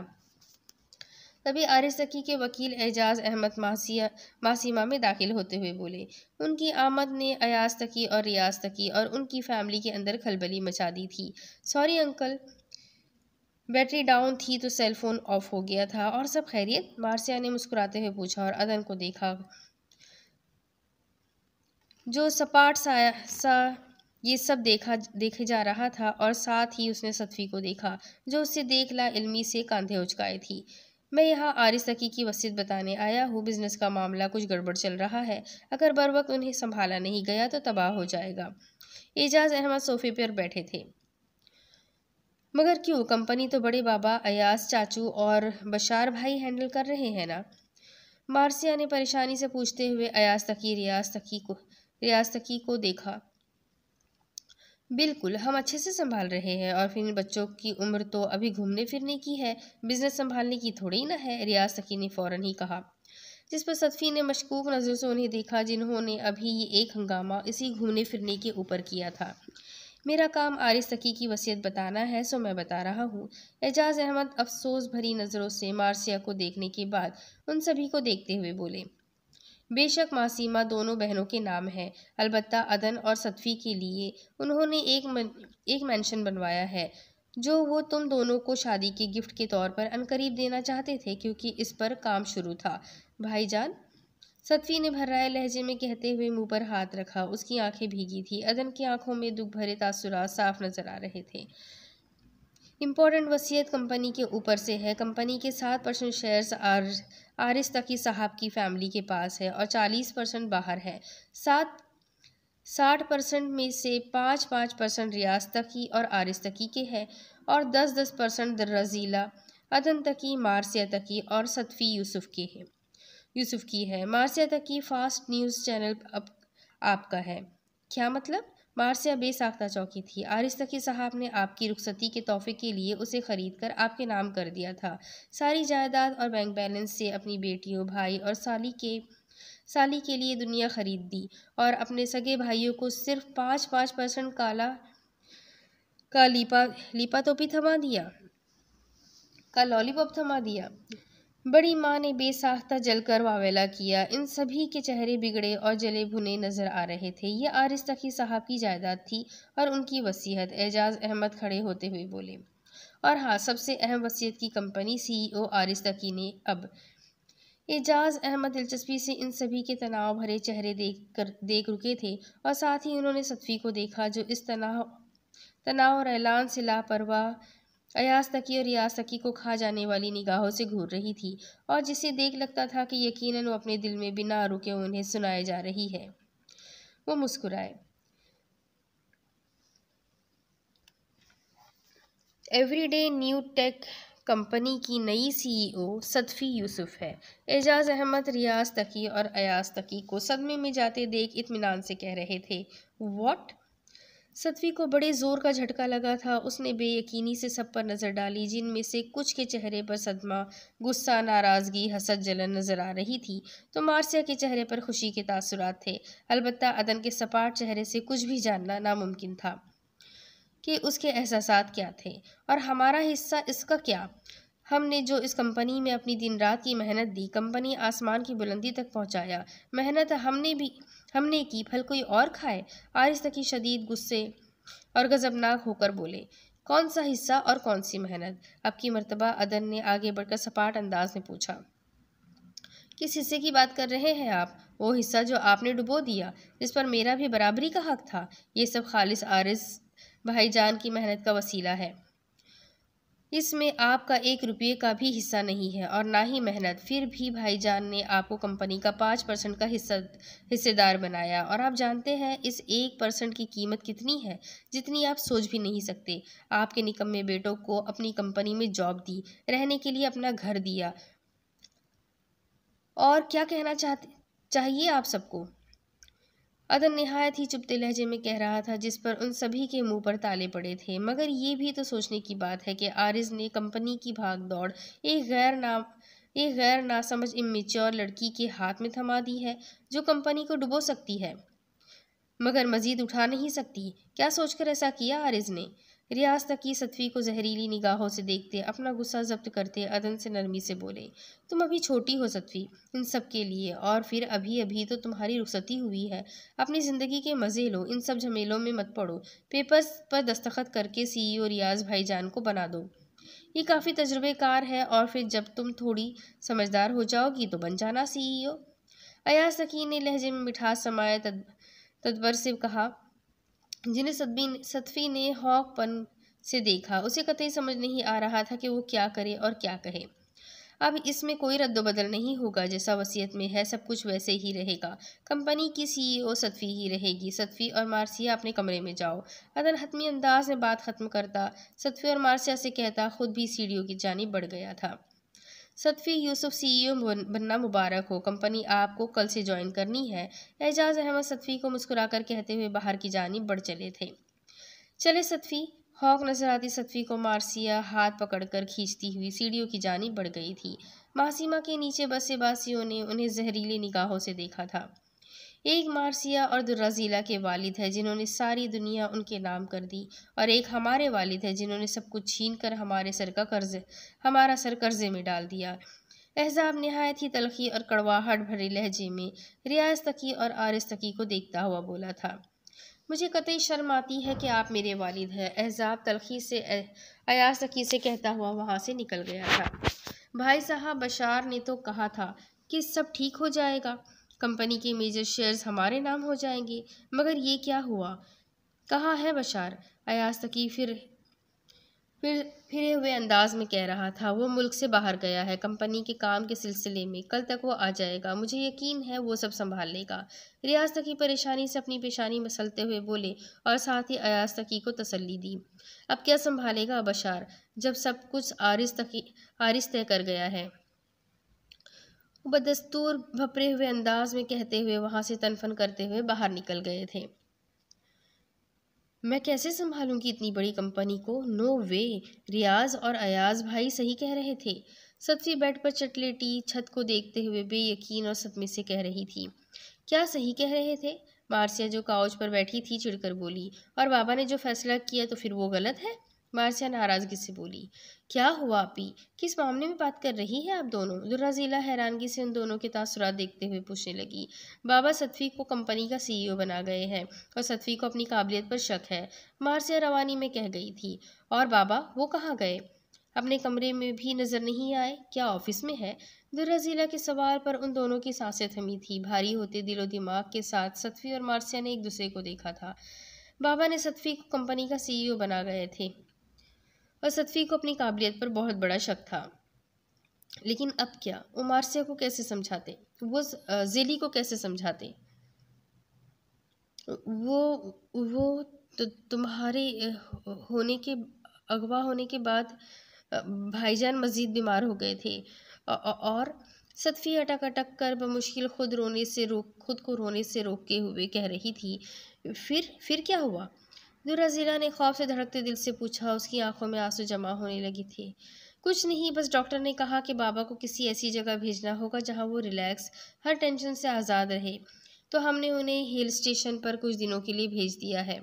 तभी सकी के वकील एजाज अहमद मासिया मासीमा में दाखिल होते हुए बोले उनकी आमद ने अयाज तकी और रियाज तकी और उनकी फैमिली के अंदर खलबली मचा दी थी सॉरी अंकल बैटरी डाउन थी तो सेल फोन ऑफ हो गया था और सब खैरियत मार्सिया ने मुस्कुराते हुए पूछा और अदन को देखा जो सपाट सा सा ये सब देखा देखे जा रहा था और साथ ही उसने सतफी को देखा जो उससे देख ला इलमी से कंधे उचकाए थी मैं यहाँ आरिस सकी की वसीयत बताने आया हूँ बिजनेस का मामला कुछ गड़बड़ चल रहा है अगर बर वक्त उन्हें संभाला नहीं गया तो तबाह हो जाएगा एजाज अहमद सोफे पर बैठे थे मगर क्यों कंपनी तो बड़े बाबा अयास चाचू और बशार भाई हैंडल कर रहे हैं ना मार्सिया ने परेशानी से पूछते हुए अयास तकी रियाज तकी को रियासकी को देखा बिल्कुल हम अच्छे से संभाल रहे हैं और फिर बच्चों की उम्र तो अभी घूमने फिरने की है बिजनेस संभालने की थोड़ी ना है रियाज सकी ने फ़ौरन ही कहा जिस पर सदफ़ी ने मशकूक नजरों से उन्हें देखा जिन्होंने अभी ये एक हंगामा इसी घूमने फिरने के ऊपर किया था मेरा काम आरिस सकी की वसीयत बताना है सो मैं बता रहा हूँ एजाज अहमद अफसोस भरी नज़रों से मारसिया को देखने के बाद उन सभी को देखते हुए बोले बेशक मासीमा दोनों बहनों के नाम हैं अलबत् अदन और सतफ़ी के लिए उन्होंने एक मन, एक मेंशन बनवाया है जो वो तुम दोनों को शादी के गिफ्ट के तौर पर अनकरीब देना चाहते थे क्योंकि इस पर काम शुरू था भाईजान सतफी ने भर्राए लहजे में कहते हुए मुंह पर हाथ रखा उसकी आंखें भीगी थी अदन की आंखों में दुख भरे तासुरा साफ नजर आ रहे थे इम्पोर्टेंट वसीयत कंपनी के ऊपर से है कंपनी के सात परसेंट शेयर्स आर आरिस तकी साहब की फैमिली के पास है और चालीस परसेंट बाहर है सात साठ परसेंट में से पाँच पाँच परसेंट रियाज तकी और आरिस तकी के हैं और दस दस परसेंट रजीला अदन तकी मारसिया तकी और सतफ़ी यूसुफ के हैं यूसुफ की है Marsia Taqi fast news channel अब आपका है क्या मतलब मार्सिया बेसाख्ता चौकी थी आरिस साहब ने आपकी रुखसती के तोहफे के लिए उसे ख़रीद कर आपके नाम कर दिया था सारी जायदाद और बैंक बैलेंस से अपनी बेटियों भाई और साली के साली के लिए दुनिया खरीद दी और अपने सगे भाइयों को सिर्फ पाँच पाँच परसेंट काला का लिपा लिपा टोपी थमा दिया का लॉलीपॉप थमा दिया बड़ी माँ ने बेसाख्ता जलकर वावेला किया इन सभी के चेहरे बिगड़े और जले भुने नज़र आ रहे थे ये तखी साहब की जायदाद थी और उनकी वसीहत एजाज अहमद खड़े होते हुए बोले और हाँ सबसे अहम वसीयत की कंपनी e सीईओ तकी ने अब एजाज अहमद दिलचस्पी से इन सभी के तनाव भरे चेहरे देख कर देख रुके थे और साथ ही उन्होंने सतफ़ी को देखा जो इस तनाव तनाव और ऐलान से लापरवाह अयास तकी और रियाज तकी को खा जाने वाली निगाहों से घूर रही थी और जिसे देख लगता था कि यकीनन वो अपने दिल में बिना रुके उन्हें सुनाए जा रही है वो मुस्कुराए एवरीडे न्यू टेक कंपनी की नई सीईओ e सदफ़ी यूसुफ है एजाज अहमद रियाज तकी और अयाज तकी को सदमे में जाते देख इतमान से कह रहे थे वॉट सतवी को बड़े ज़ोर का झटका लगा था उसने बेयकीनी से सब पर नज़र डाली जिनमें से कुछ के चेहरे पर सदमा गुस्सा नाराज़गी हसद जलन नज़र आ रही थी तो मार्सिया के चेहरे पर खुशी के तासुरात थे अलबत् अदन के सपाट चेहरे से कुछ भी जानना नामुमकिन था कि उसके एहसास क्या थे और हमारा हिस्सा इसका क्या हमने जो इस कंपनी में अपनी दिन रात की मेहनत दी कंपनी आसमान की बुलंदी तक पहुंचाया मेहनत हमने भी हमने की फल कोई और खाए आरिस तकी शदीद गुस्से और गजबनाक होकर बोले कौन सा हिस्सा और कौन सी मेहनत अब की मरतबा अदन ने आगे बढ़कर सपाट अंदाज में पूछा किस हिस्से की बात कर रहे हैं आप वो हिस्सा जो आपने डुबो दिया जिस पर मेरा भी बराबरी का हक था ये सब खालिस आरिस भाईजान की मेहनत का वसीला है इसमें आपका एक रुपये का भी हिस्सा नहीं है और ना ही मेहनत फिर भी भाईजान ने आपको कंपनी का पाँच परसेंट का हिस्सा हिस्सेदार बनाया और आप जानते हैं इस एक परसेंट की कीमत कितनी है जितनी आप सोच भी नहीं सकते आपके में बेटों को अपनी कंपनी में जॉब दी रहने के लिए अपना घर दिया और क्या कहना चाहते चाहिए आप सबको अदन नहायत ही चुपते लहजे में कह रहा था जिस पर उन सभी के मुंह पर ताले पड़े थे मगर ये भी तो सोचने की बात है कि आरिज ने कंपनी की भाग दौड़ एक गैर नाम एक गैर नासमझ इमेच्योर लड़की के हाथ में थमा दी है जो कंपनी को डुबो सकती है मगर मजीद उठा नहीं सकती क्या सोचकर ऐसा किया आरिज ने रियाज तकी सतवी को जहरीली निगाहों से देखते अपना गुस्सा जब्त करते अदन से नरमी से बोले तुम अभी छोटी हो सतवी इन सब के लिए और फिर अभी अभी तो तुम्हारी रुखसती हुई है अपनी ज़िंदगी के मज़े लो इन सब झमेलों में मत पड़ो पेपर्स पर दस्तखत करके सीईओ रियाज भाईजान को बना दो ये काफ़ी तजुर्बेकार है और फिर जब तुम थोड़ी समझदार हो जाओगी तो बन जाना सीईओ अयाज सकी ने लहजे में मिठास समाया तद तदबर से कहा जिन्हें सदबी सतफी ने पन से देखा उसे कतई समझ नहीं आ रहा था कि वो क्या करे और क्या कहे अब इसमें कोई रद्दबदल नहीं होगा जैसा वसीयत में है सब कुछ वैसे ही रहेगा कंपनी की सीईओ e सतफी ही रहेगी सतफी और मारसिया अपने कमरे में जाओ अदन हतमी अंदाज में बात ख़त्म करता सतफी और मारसिया से कहता खुद भी सीढ़ियों की जानी बढ़ गया था सदफ़ी यूसुफ सीईओ e बनना मुबारक हो कंपनी आपको कल से ज्वाइन करनी है एजाज अहमद सदफ़ी को मुस्कुराकर कहते हुए बाहर की जानी बढ़ चले थे चले सदफ़ी हॉक नजर आती सतफी को मार्सिया हाथ पकड़कर खींचती हुई सीढ़ियों की जानी बढ़ गई थी मासीमा के नीचे बसे बासियों ने उन्हें जहरीली निगाहों से देखा था एक मार्सिया और दुर्रज़ीला के वालिद है जिन्होंने सारी दुनिया उनके नाम कर दी और एक हमारे वालिद है जिन्होंने सब कुछ छीन कर हमारे सर का कर्ज हमारा सर कर्जे में डाल दिया एहजाब नहायत ही तलखी और कड़वाहट भरे लहजे में रियाज तकी और आरिस तकी को देखता हुआ बोला था मुझे कतई शर्म आती है कि आप मेरे वालिद हैं एहजाब तलखी से अयास तकी से कहता हुआ वहाँ से निकल गया था भाई साहब बशार ने तो कहा था कि सब ठीक हो जाएगा कंपनी के मेजर शेयर्स हमारे नाम हो जाएंगे मगर ये क्या हुआ कहाँ है बशार अयास तकी फिर फिर फिरे हुए अंदाज में कह रहा था वो मुल्क से बाहर गया है कंपनी के काम के सिलसिले में कल तक वो आ जाएगा मुझे यकीन है वो सब संभाल लेगा रियाज तकी परेशानी से अपनी पेशानी मसलते हुए बोले और साथ ही अयाज तकी को तसल्ली दी अब क्या संभालेगा बशार जब सब कुछ आरिस तकी आरिस तय कर गया है वो बदस्तूर भपरे हुए अंदाज में कहते हुए वहाँ से तनफन करते हुए बाहर निकल गए थे मैं कैसे संभालूंगी इतनी बड़ी कंपनी को नो वे रियाज और अयाज भाई सही कह रहे थे सबसे बेड पर चटलेटी छत को देखते हुए बेयकीन और सदमे से कह रही थी क्या सही कह रहे थे मार्सिया जो काउच पर बैठी थी चिड़कर बोली और बाबा ने जो फैसला किया तो फिर वो गलत है मार्सिया नाराज़गी से बोली क्या हुआ आपी किस मामले में बात कर रही है आप दोनों दुर्राजीला हैरानगी से उन दोनों के तासुरात देखते हुए पूछने लगी बाबा सतफी को कंपनी का सीईओ e बना गए हैं और सतफी को अपनी काबिलियत पर शक है मार्सिया रवानी में कह गई थी और बाबा वो कहाँ गए अपने कमरे में भी नज़र नहीं आए क्या ऑफिस में है दुर्रजीला के सवाल पर उन दोनों की सांसें थमी थी भारी होते दिलो दिमाग के साथ सतफी और मार्सिया ने एक दूसरे को देखा था बाबा ने सतफी को कंपनी का सीईओ e बना गए थे और सतफी को अपनी काबिलियत पर बहुत बड़ा शक था लेकिन अब क्या वो मार्सिया को कैसे समझाते वो जेली को कैसे समझाते वो वो तो तुम्हारे होने के अगवा होने के बाद भाईजान मजीद बीमार हो गए थे और सतफी अटक अटक कर बमुश्किल खुद रोने से रोक खुद को रोने से रोके हुए कह रही थी फिर फिर क्या हुआ दुराजीला ने खौफ से धड़कते दिल से पूछा उसकी आंखों में आंसू जमा होने लगी थी कुछ नहीं बस डॉक्टर ने कहा कि बाबा को किसी ऐसी जगह भेजना होगा जहां वो रिलैक्स हर टेंशन से आज़ाद रहे तो हमने उन्हें हिल स्टेशन पर कुछ दिनों के लिए भेज दिया है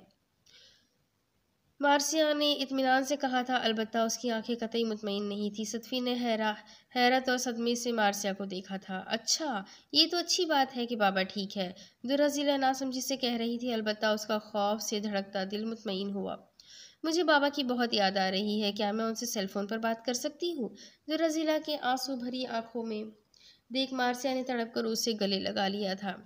मारसिया ने इतमान से कहा था अलबत् उसकी आंखें कतई मुतमिन नहीं थी सतफ़ी ने हैरा हैरत और सदमे से मारसिया को देखा था अच्छा ये तो अच्छी बात है कि बाबा ठीक है दुराजिला नासमझी से कह रही थी अलबत् उसका खौफ से धड़कता दिल मुतमिन हुआ मुझे बाबा की बहुत याद आ रही है क्या मैं उनसे सेलफोन पर बात कर सकती हूँ दुराजिला के आंसू भरी आँखों में देख मारसिया ने तड़प कर उसे गले लगा लिया था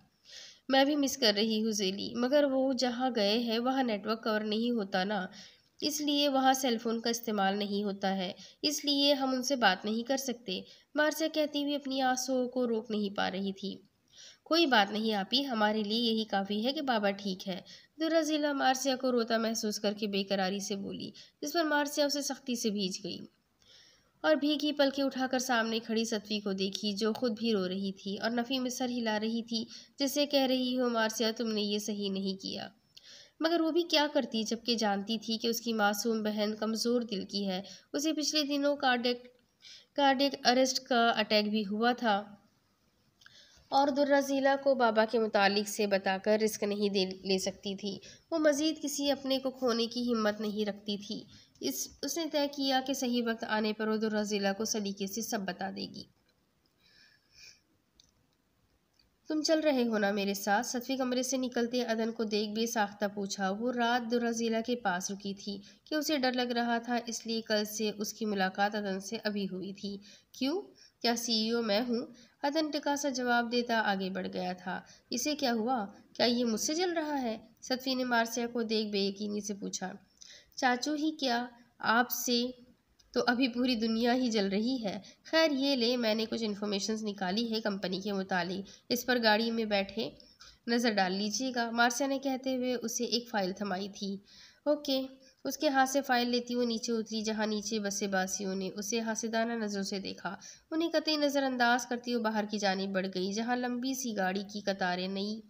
मैं भी मिस कर रही हूँ जेली मगर वो जहाँ गए हैं वहाँ नेटवर्क कवर नहीं होता ना इसलिए वहाँ सेलफोन का इस्तेमाल नहीं होता है इसलिए हम उनसे बात नहीं कर सकते मार्चा कहती हुई अपनी आंसुओं को रोक नहीं पा रही थी कोई बात नहीं आपी हमारे लिए यही काफ़ी है कि बाबा ठीक है दुराजिला मार्सिया को रोता महसूस करके बेकरारी से बोली जिस पर मार्सिया उसे सख्ती से भीज गई और भीगी पलकें उठाकर सामने खड़ी सतवी को देखी जो खुद भी रो रही थी और नफ़ी में सर हिला रही थी जिसे कह रही हो मारसिया तुमने ये सही नहीं किया मगर वो भी क्या करती जबकि जानती थी कि उसकी मासूम बहन कमज़ोर दिल की है उसे पिछले दिनों कार्डिक कार्डिक अरेस्ट का अटैक भी हुआ था और दुर्रजीला को बाबा के मुतालिक से बताकर रिस्क नहीं दे ले सकती थी वो मज़ीद किसी अपने को खोने की हिम्मत नहीं रखती थी इस उसने तय किया कि सही वक्त आने पर वो दुर्रा ज़िला को सलीके से सब बता देगी तुम चल रहे हो ना मेरे साथ सतवी कमरे से निकलते अदन को देख बेसाख्ता पूछा वो रात दुराजीला के पास रुकी थी कि उसे डर लग रहा था इसलिए कल से उसकी मुलाकात अदन से अभी हुई थी क्यों क्या सीईओ e मैं हूँ अदन टिका सा जवाब देता आगे बढ़ गया था इसे क्या हुआ क्या ये मुझसे जल रहा है सतवी ने मारसिया को देख बेयकीनी से पूछा चाचू ही क्या आपसे तो अभी पूरी दुनिया ही जल रही है खैर ये ले मैंने कुछ इन्फॉर्मेशन निकाली है कंपनी के मुतालिक इस पर गाड़ी में बैठे नज़र डाल लीजिएगा मार्सिया ने कहते हुए उसे एक फ़ाइल थमाई थी ओके उसके हाथ से फाइल लेती हुई नीचे उतरी जहाँ नीचे बसे बासियों ने उसे हासिदाना नज़रों से देखा उन्हें कतई नज़रअंदाज करती हुई बाहर की जानी बढ़ गई जहाँ लंबी सी गाड़ी की कतारें नई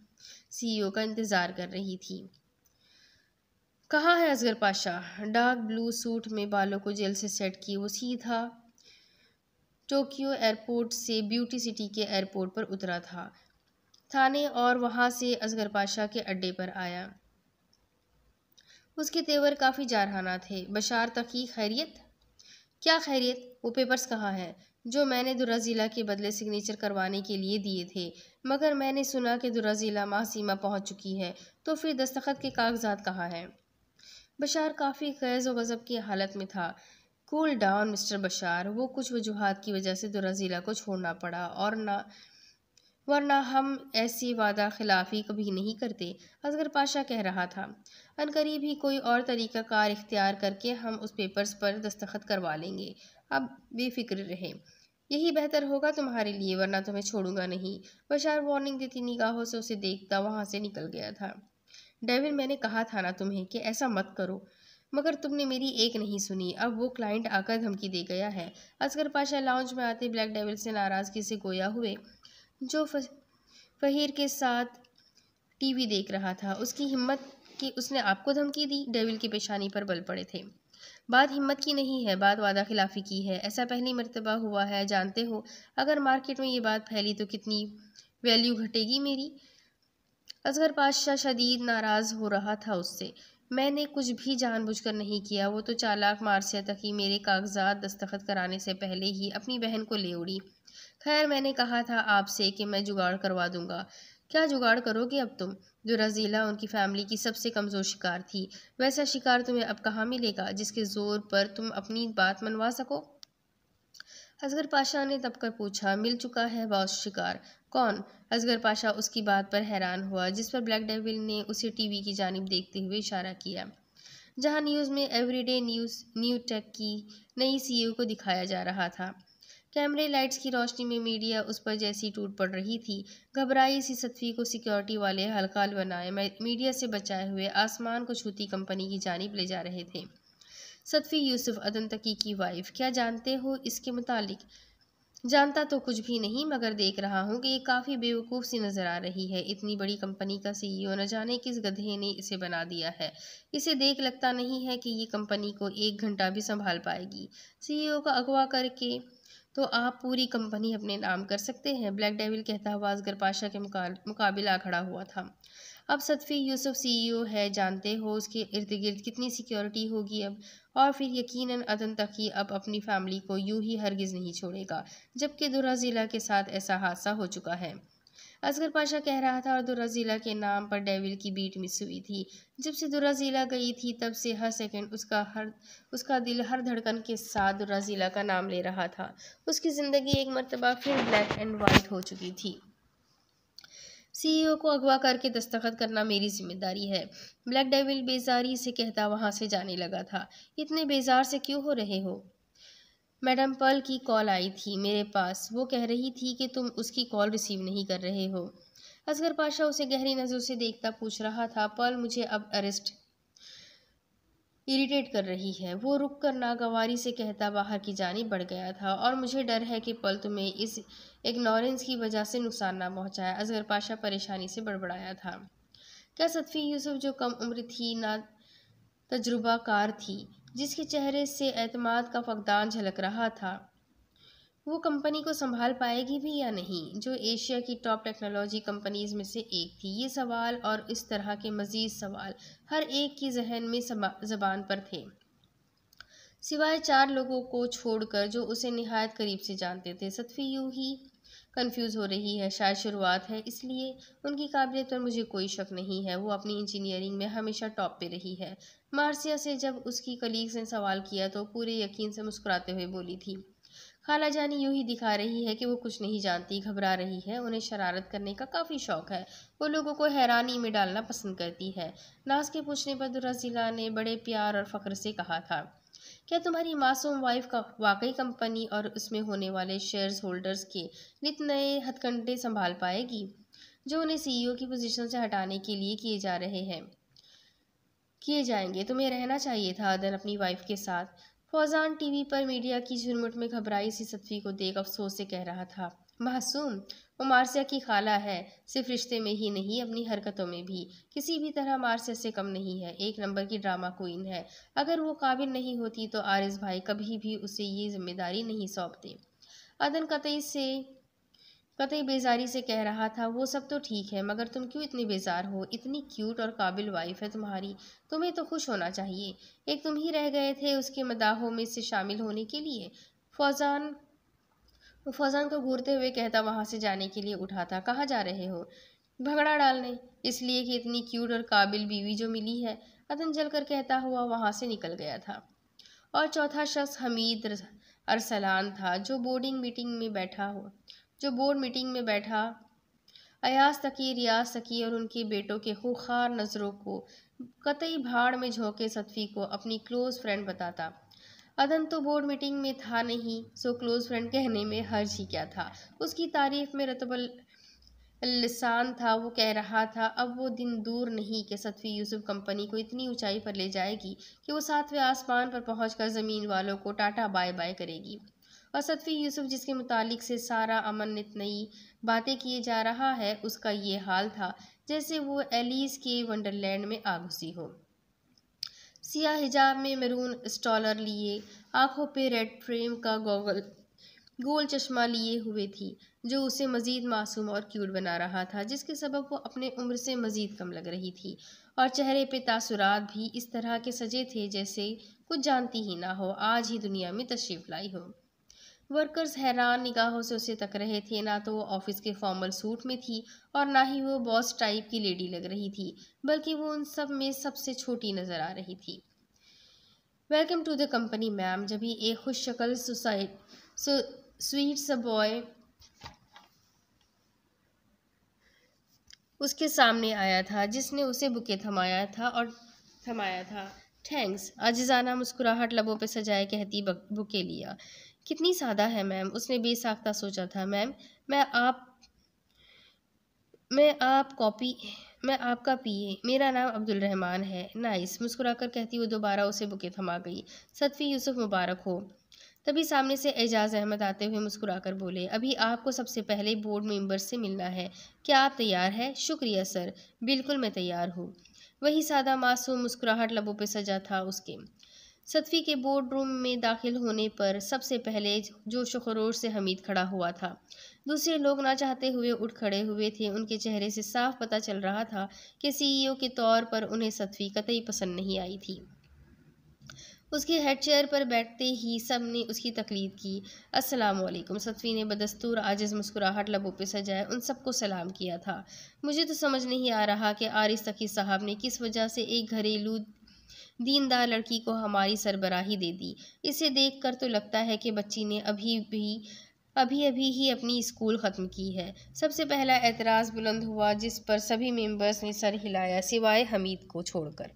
सीईओ का इंतज़ार कर रही थी कहाँ है Asghar Pasha dark blue suit में बालों को जेल से सेट किए वो सीधा टोक्यो एयरपोर्ट से ब्यूटी सिटी के एयरपोर्ट पर उतरा था थाने और वहाँ से असगर पाशा के अड्डे पर आया उसके तेवर काफ़ी जारहाना थे बशार तकी खैरियत क्या खैरियत वो पेपर्स कहाँ हैं जो मैंने दुरा ज़िला के बदले सिग्नेचर करवाने के लिए दिए थे मगर मैंने सुना कि दुरा ज़िला माह पहुँच चुकी है तो फिर दस्तखत के कागजात कहाँ हैं बशार काफ़ी खैज़ व गज़ब की हालत में था कूल डाउन मिस्टर बशार वो कुछ वजूहत की वजह से दुराजीला को छोड़ना पड़ा और ना वरना हम ऐसी वादा खिलाफी कभी नहीं करते असगर पाशा कह रहा था अनकरीब ही कोई और तरीका कार इख्तियार करके हम उस पेपर्स पर दस्तखत करवा लेंगे अब बेफिक्र रहे यही बेहतर होगा तुम्हारे लिए वरना तुम्हें छोड़ूंगा नहीं बशार वार्निंग देती निगाहों से उसे देखता वहाँ से निकल गया था डेविन मैंने कहा था ना तुम्हें कि ऐसा मत करो मगर तुमने मेरी एक नहीं सुनी अब वो क्लाइंट आकर धमकी दे गया है असगर पाशा लाउंज में आते ब्लैक डेविल से नाराज़गी से गोया हुए जो फहीर के साथ टीवी देख रहा था उसकी हिम्मत कि उसने आपको धमकी दी डेविल की पेशानी पर बल पड़े थे बात हिम्मत की नहीं है बात वादा खिलाफी की है ऐसा पहली मरतबा हुआ है जानते हो अगर मार्केट में ये बात फैली तो कितनी वैल्यू घटेगी मेरी असगर पाशाह शदीद नाराज़ हो रहा था उससे मैंने कुछ भी जानबूझकर नहीं किया वो तो चालाक मारसिया ही मेरे कागजात दस्तखत कराने से पहले ही अपनी बहन को ले उड़ी खैर मैंने कहा था आपसे कि मैं जुगाड़ करवा दूंगा क्या जुगाड़ करोगे अब तुम जो रजीला उनकी फैमिली की सबसे कमज़ोर शिकार थी वैसा शिकार तुम्हें अब कहाँ मिलेगा जिसके ज़ोर पर तुम अपनी बात मनवा सको असगर पाशा ने दबकर पूछा मिल चुका है बॉस शिकार कौन असगर पाशा उसकी बात पर हैरान हुआ जिस पर ब्लैक डेविल ने उसे टीवी की जानब देखते हुए इशारा किया जहां न्यूज़ में एवरीडे न्यूज़ न्यू टेक की नई सीईओ को दिखाया जा रहा था कैमरे लाइट्स की रोशनी में मीडिया उस पर जैसी टूट पड़ रही थी घबराई सी सत्वी को सिक्योरिटी वाले हलकाल बनाए मीडिया से बचाए हुए आसमान को छूती कंपनी की जानब ले जा रहे थे सदफ़ी यूसुफ अदन तकी की वाइफ क्या जानते हो इसके मुतालिक जानता तो कुछ भी नहीं मगर देख रहा हूँ कि ये काफ़ी बेवकूफ़ सी नज़र आ रही है इतनी बड़ी कंपनी का सीईओ e न जाने किस गधे ने इसे बना दिया है इसे देख लगता नहीं है कि ये कंपनी को एक घंटा भी संभाल पाएगी सीईओ e का अगवा करके तो आप पूरी कंपनी अपने नाम कर सकते हैं ब्लैक डेविल कहता हुआ असगर पाशा के मुकाबला खड़ा हुआ था अब सदफ़ी यूसुफ सीईओ e है जानते हो उसके इर्द गिर्द कितनी सिक्योरिटी होगी अब और फिर यकीनन अदन तकी अब अपनी फैमिली को यूं ही हरगिज़ नहीं छोड़ेगा जबकि दुरा ज़िला के साथ ऐसा हादसा हो चुका है असगर पाशा कह रहा था और दुरा ज़िला के नाम पर डेविल की बीट मिस हुई थी जब से दुरा ज़िला गई थी तब से हर सेकंड उसका हर उसका दिल हर धड़कन के साथ दुरा ज़िला का नाम ले रहा था उसकी ज़िंदगी एक मरतबा फिर ब्लैक एंड वाइट हो चुकी थी सीईओ को अगवा करके दस्तखत करना मेरी जिम्मेदारी है ब्लैक डेविल बेजारी से कहता वहाँ से जाने लगा था इतने बेजार से क्यों हो रहे हो मैडम पल की कॉल आई थी मेरे पास वो कह रही थी कि तुम उसकी कॉल रिसीव नहीं कर रहे हो असगर पाशा उसे गहरी नज़र से देखता पूछ रहा था पल मुझे अब अरेस्ट इरिटेट कर रही है वो रुक कर नागवारी से कहता बाहर की जानी बढ़ गया था और मुझे डर है कि पल तुम्हें इस इग्नोरेंस की वजह से नुकसान ना पहुँचाया असगर पाशा परेशानी से बड़बड़ाया था क्या सतफी यूसुफ जो कम उम्र थी ना तजुर्बाकार थी जिसके चेहरे से अतमाद का फकदान झलक रहा था वो कंपनी को संभाल पाएगी भी या नहीं जो एशिया की टॉप टेक्नोलॉजी कंपनीज में से एक थी ये सवाल और इस तरह के मज़ीद सवाल हर एक की जहन में जबान पर थे सिवाय चार लोगों को छोड़कर जो उसे नहायत करीब से जानते थे सतफी यू ही कंफ्यूज हो रही है शायद शुरुआत है इसलिए उनकी काबिलियत पर मुझे कोई शक नहीं है वो अपनी इंजीनियरिंग में हमेशा टॉप पे रही है मार्सिया से जब उसकी कलीग्स ने सवाल किया तो पूरे यकीन से मुस्कुराते हुए बोली थी खाला जानी यूँ ही दिखा रही है कि वो कुछ नहीं जानती घबरा रही है उन्हें शरारत करने का काफ़ी शौक है वो लोगों को हैरानी में डालना पसंद करती है नाज के पूछने पर दुराजिला ने बड़े प्यार और फ़ख्र से कहा था क्या तुम्हारी मासूम वाइफ का वाकई कंपनी और उसमें होने वाले शेयर्स होल्डर्स के नित नए हथकंडे संभाल पाएगी जो उन्हें सीईओ e की पोजीशन से हटाने के लिए किए जा रहे हैं किए जाएंगे तुम्हें रहना चाहिए था अदन अपनी वाइफ के साथ फौजान टीवी पर मीडिया की झुरमुट में घबराई सी सतवी को देख अफसोस से कह रहा था मासूम वो मार्सिया की खाला है सिर्फ रिश्ते में ही नहीं अपनी हरकतों में भी किसी भी तरह मार्सिया से कम नहीं है एक नंबर की ड्रामा क्वीन है अगर वो काबिल नहीं होती तो आरिस भाई कभी भी उसे ये जिम्मेदारी नहीं सौंपते अदन कतई से कतई तो बेजारी से कह रहा था वो सब तो ठीक है मगर तुम क्यों इतनी बेजार हो इतनी क्यूट और काबिल वाइफ है तुम्हारी तुम्हें तो खुश होना चाहिए एक तुम ही रह गए थे उसके मदाहों में से शामिल होने के लिए फौजान फौजान को घूरते हुए कहता वहाँ से जाने के लिए उठा था कहाँ जा रहे हो भगड़ा डालने इसलिए कि इतनी क्यूट और काबिल बीवी जो मिली है अतन जल कर कहता हुआ वहाँ से निकल गया था और चौथा शख्स हमीद अरसलान था जो बोर्डिंग मीटिंग में बैठा हुआ जो बोर्ड मीटिंग में बैठा अयास तकी रियाज तकी और उनके बेटों के खुखार नज़रों को कतई भाड़ में झोंके सतफ़ी को अपनी क्लोज़ फ्रेंड बताता अदन तो बोर्ड मीटिंग में था नहीं सो क्लोज़ फ्रेंड कहने में हर्ज ही क्या था उसकी तारीफ़ में रतबल लसान था वो कह रहा था अब वो दिन दूर नहीं कि सतफी यूसुफ कंपनी को इतनी ऊंचाई पर ले जाएगी कि वो सातवें आसमान पर पहुंचकर ज़मीन वालों को टाटा बाय बाय करेगी और सतवी यूसुफ जिसके मुतालिक से सारा अमनित नई बातें किए जा रहा है उसका ये हाल था जैसे वो एलिस के वंडरलैंड में आ घुसी हो सिया हिजाब में मरून स्टॉलर लिए आंखों पे रेड फ्रेम का गोगल गोल चश्मा लिए हुए थी जो उसे मज़ीद मासूम और क्यूट बना रहा था जिसके सबब वो अपने उम्र से मज़ीद कम लग रही थी और चेहरे पे तासुरात भी इस तरह के सजे थे जैसे कुछ जानती ही ना हो आज ही दुनिया में तशरीफ़ लाई हो वर्कर्स हैरान निगाहों से उसे तक रहे थे ना तो वो ऑफिस के फॉर्मल सूट में थी और ना ही वो बॉस टाइप की लेडी लग रही थी बल्कि वो उन सब में सबसे छोटी नज़र आ रही थी welcome to the company ma'am जब ही एक खुश शक्ल सुसाइड स्वीट स बॉय उसके सामने आया था जिसने उसे बुके थमाया था और थमाया था थैंक्स अजाना मुस्कुराहट लबों पर सजाए कहती बुके लिया कितनी सादा है मैम उसने बेसाख्ता सोचा था मैम मैं आप मैं आप कॉपी मैं आपका पीए मेरा नाम अब्दुल रहमान है नाइस मुस्कुराकर कहती वो दोबारा उसे बुके थमा गई सतफी यूसुफ मुबारक हो तभी सामने से एजाज अहमद आते हुए मुस्कुराकर बोले अभी आपको सबसे पहले बोर्ड मेंबर से मिलना है क्या आप तैयार हैं शुक्रिया सर बिल्कुल मैं तैयार हूँ वही सादा मासूम मुस्कुराहट लबों पर सजा था उसके सतवी के बोर्ड रूम में दाखिल होने पर सबसे पहले जोश खरोश से हमीद खड़ा हुआ था दूसरे लोग ना चाहते हुए उठ खड़े हुए थे उनके चेहरे से साफ पता चल रहा था कि सीईओ e के तौर पर उन्हें सतवी कतई पसंद नहीं आई थी उसके हेड चेयर पर बैठते ही सब ने उसकी तकलीफ की अस्सलाम वालेकुम सतवी ने बदस्तूर आजिज़ मुस्कुराहट लबों पर सजाए उन सबको सलाम किया था मुझे तो समझ नहीं आ रहा कि आरिस तकी साहब ने किस वजह से एक घरेलू दीनदार लड़की को हमारी सरबराही दे दी इसे देखकर तो लगता है कि बच्ची ने अभी भी अभी अभी ही अपनी स्कूल ख़त्म की है सबसे पहला एतराज़ बुलंद हुआ जिस पर सभी मेंबर्स ने सर हिलाया सिवाय हमीद को छोड़कर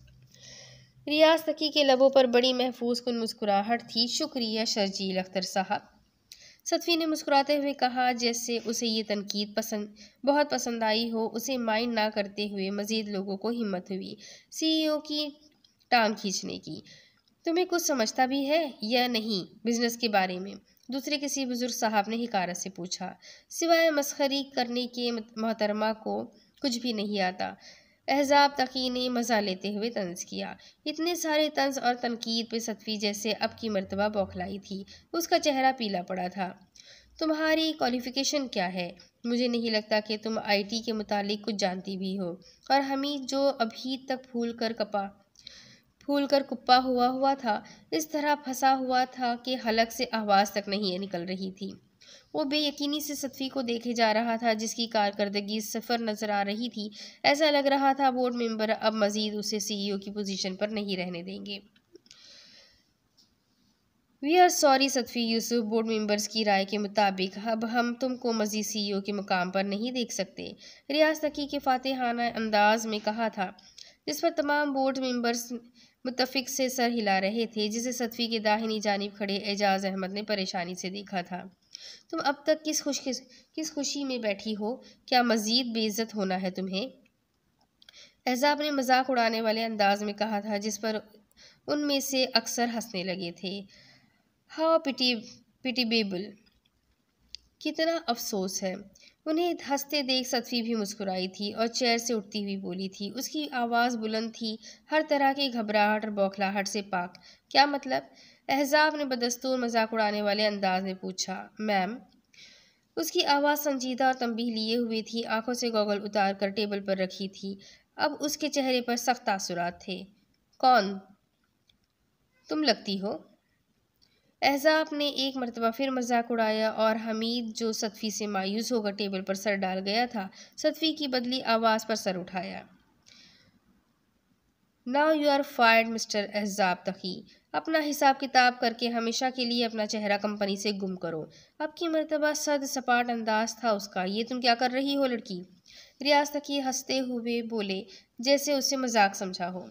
रियाज तकी के लबों पर बड़ी महफूज कन मुस्कुराहट थी शुक्रिया शर्जील अख्तर साहब सतवी ने मुस्कुराते हुए कहा जैसे उसे ये तनकीद पसंद बहुत पसंद आई हो उसे माइंड ना करते हुए मज़ीद लोगों को हिम्मत हुई सीईओ की टांग खींचने की तुम्हें कुछ समझता भी है या नहीं बिजनेस के बारे में दूसरे किसी बुजुर्ग साहब ने हिकारत से पूछा सिवाय मस्खरी करने के मोहतरमा को कुछ भी नहीं आता एहजाब तकी ने मज़ा लेते हुए तंज किया इतने सारे तंज और तनकीद पे सतवी जैसे अब की मरतबा बौखलाई थी उसका चेहरा पीला पड़ा था तुम्हारी क्वालिफ़िकेशन क्या है मुझे नहीं लगता कि तुम आईटी के मुतालिक कुछ जानती भी हो और हमीद जो अभी तक फूल कर कपा फूलकर कुप्पा हुआ हुआ था इस तरह फंसा हुआ था कि हलक से आवाज़ तक नहीं निकल रही थी वो बेयकीनी से सतफी को देखे जा रहा था जिसकी कारकर्दगी सफ़र नज़र आ रही थी ऐसा लग रहा था बोर्ड मेंबर अब मज़ीद उसे सीईओ e की पोजीशन पर नहीं रहने देंगे वी आर सॉरी सतफी यूसुफ बोर्ड मेंबर्स की राय के मुताबिक अब हम तुमको मजीद सीईओ e के मुकाम पर नहीं देख सकते रियाज तकी के फातेहाना अंदाज में कहा था जिस पर तमाम बोर्ड मेंबर्स मुतफिक से सर हिला रहे थे जिसे सतवी के दाहिनी जानब खड़े एजाज अहमद ने परेशानी से देखा था तुम अब तक किस खुश किस खुशी में बैठी हो क्या मज़ीद बेइज्जत होना है तुम्हें एजाब ने मजाक उड़ाने वाले अंदाज में कहा था जिस पर उनमें से अक्सर हंसने लगे थे हाँ पिटी पिटी कितना अफसोस है उन्हें हंसते देख सतफी भी मुस्कुराई थी और चेयर से उठती हुई बोली थी उसकी आवाज़ बुलंद थी हर तरह की घबराहट और बौखलाहट से पाक क्या मतलब एहजाब ने बदस्तूर मजाक उड़ाने वाले अंदाज में पूछा मैम उसकी आवाज़ संजीदा और तंबी लिए हुए थी आंखों से गोगल उतार कर टेबल पर रखी थी अब उसके चेहरे पर सख्त आसुरात थे कौन तुम लगती हो एजाब ने एक मरतबा फिर मजाक उड़ाया और हमीद जो सतफ़ी से मायूस होकर टेबल पर सर डाल गया था सतफ़ी की बदली आवाज़ पर सर उठाया now you are fired mister एज़ाब तकी अपना हिसाब किताब करके हमेशा के लिए अपना चेहरा कंपनी से गुम करो अब की मरतबा सद सपाट अंदाज था उसका ये तुम क्या कर रही हो लड़की रियाज तकी हंसते हुए बोले जैसे उसे मजाक समझा हो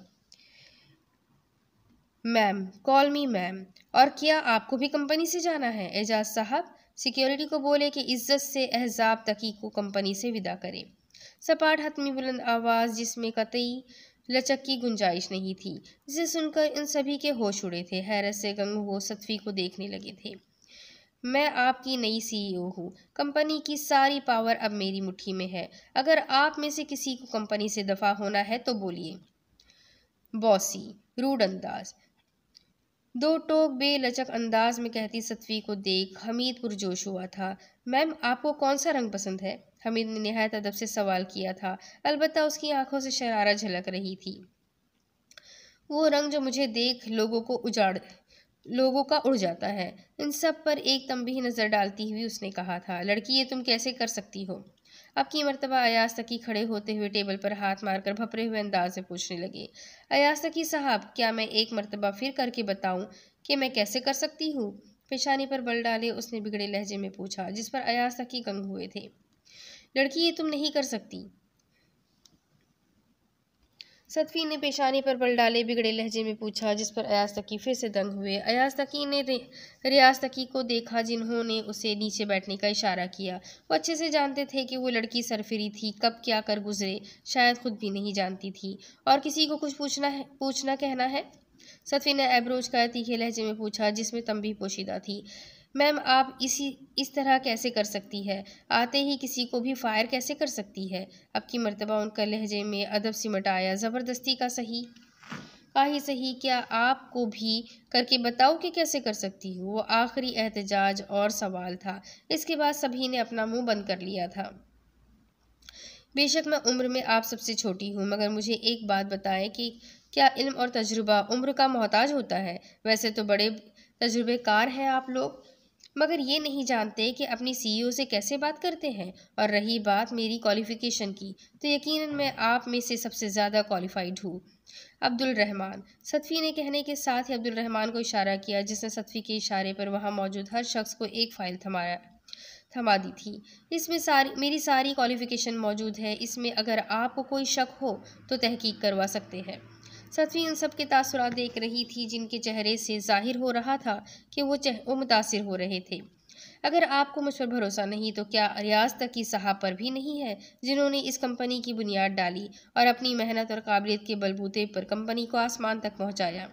मैम कॉल मी मैम और क्या आपको भी कंपनी से जाना है एजाज साहब सिक्योरिटी को बोले कि इज्जत से एहजाब तकी को कंपनी से विदा करें सपाट हतमी बुलंद आवाज़ जिसमें कतई लचक की गुंजाइश नहीं थी जिसे सुनकर इन सभी के होश उड़े थे हैरत से गंग वो सतफी को देखने लगे थे मैं आपकी नई सीईओ e हूँ कंपनी की सारी पावर अब मेरी मुट्ठी में है अगर आप में से किसी को कंपनी से दफा होना है तो बोलिए बॉसी रूड अंदाज दो टोक बेलचक अंदाज में कहती सतवी को देख हमीद पुरजोश हुआ था मैम आपको कौन सा रंग पसंद है हमीद ने नहायत अदब से सवाल किया था अलबत्त उसकी आंखों से शरारा झलक रही थी वो रंग जो मुझे देख लोगों को उजाड़ लोगों का उड़ जाता है इन सब पर एक तंबी नज़र डालती हुई उसने कहा था लड़की ये तुम कैसे कर सकती हो अब की मरतबा अयास तकी खड़े होते हुए टेबल पर हाथ मारकर भपरे हुए अंदाज से पूछने लगे अयास तकी साहब क्या मैं एक मरतबा फिर करके बताऊँ कि मैं कैसे कर सकती हूँ पेशानी पर बल डाले उसने बिगड़े लहजे में पूछा जिस पर अयास तकी गंग हुए थे लड़की ये तुम नहीं कर सकती सतफी ने पेशानी पर बल डाले बिगड़े लहजे में पूछा जिस पर अयाज तकी फिर से दंग हुए अयाज तकी ने रियाज तकी को देखा जिन्होंने उसे नीचे बैठने का इशारा किया वो अच्छे से जानते थे कि वो लड़की सरफिरी थी कब क्या कर गुजरे शायद खुद भी नहीं जानती थी और किसी को कुछ पूछना है पूछना कहना है सतफी ने एब्रोज का तीखे लहजे में पूछा जिसमें भी पोशीदा थी मैम आप इसी इस तरह कैसे कर सकती है आते ही किसी को भी फायर कैसे कर सकती है अब की मरतबा उनका लहजे में अदब सिमट आया ज़बरदस्ती का सही का ही सही क्या आपको भी करके बताओ कि कैसे कर सकती हूँ वो आखिरी एहतजाज और सवाल था इसके बाद सभी ने अपना मुंह बंद कर लिया था बेशक मैं उम्र में आप सबसे छोटी हूँ मगर मुझे एक बात बताएं कि क्या इल्म और तजुर्बा उम्र का मोहताज होता है वैसे तो बड़े तजुर्बेकार हैं आप लोग मगर ये नहीं जानते कि अपनी सीईओ e से कैसे बात करते हैं और रही बात मेरी क्वालिफ़िकेशन की तो यकीनन मैं आप में से सबसे ज़्यादा क्वालिफाइड हूँ अब्दुल रहमान सतफ़ी ने कहने के साथ ही अब्दुल रहमान को इशारा किया जिसने सतफ़ी के इशारे पर वहाँ मौजूद हर शख्स को एक फ़ाइल थमाया थमा दी थी इसमें सारी मेरी सारी क्वालिफ़िकेशन मौजूद है इसमें अगर आपको कोई शक हो तो तहकीक करवा सकते हैं सतवी उन सब के तसर देख रही थी जिनके चेहरे से जाहिर हो रहा था कि वो चह वो मुतासर हो रहे थे अगर आपको मुझ पर भरोसा नहीं तो क्या रियाज तक की साहब पर भी नहीं है जिन्होंने इस कंपनी की बुनियाद डाली और अपनी मेहनत और काबिलियत के बलबूते पर कंपनी को आसमान तक पहुँचाया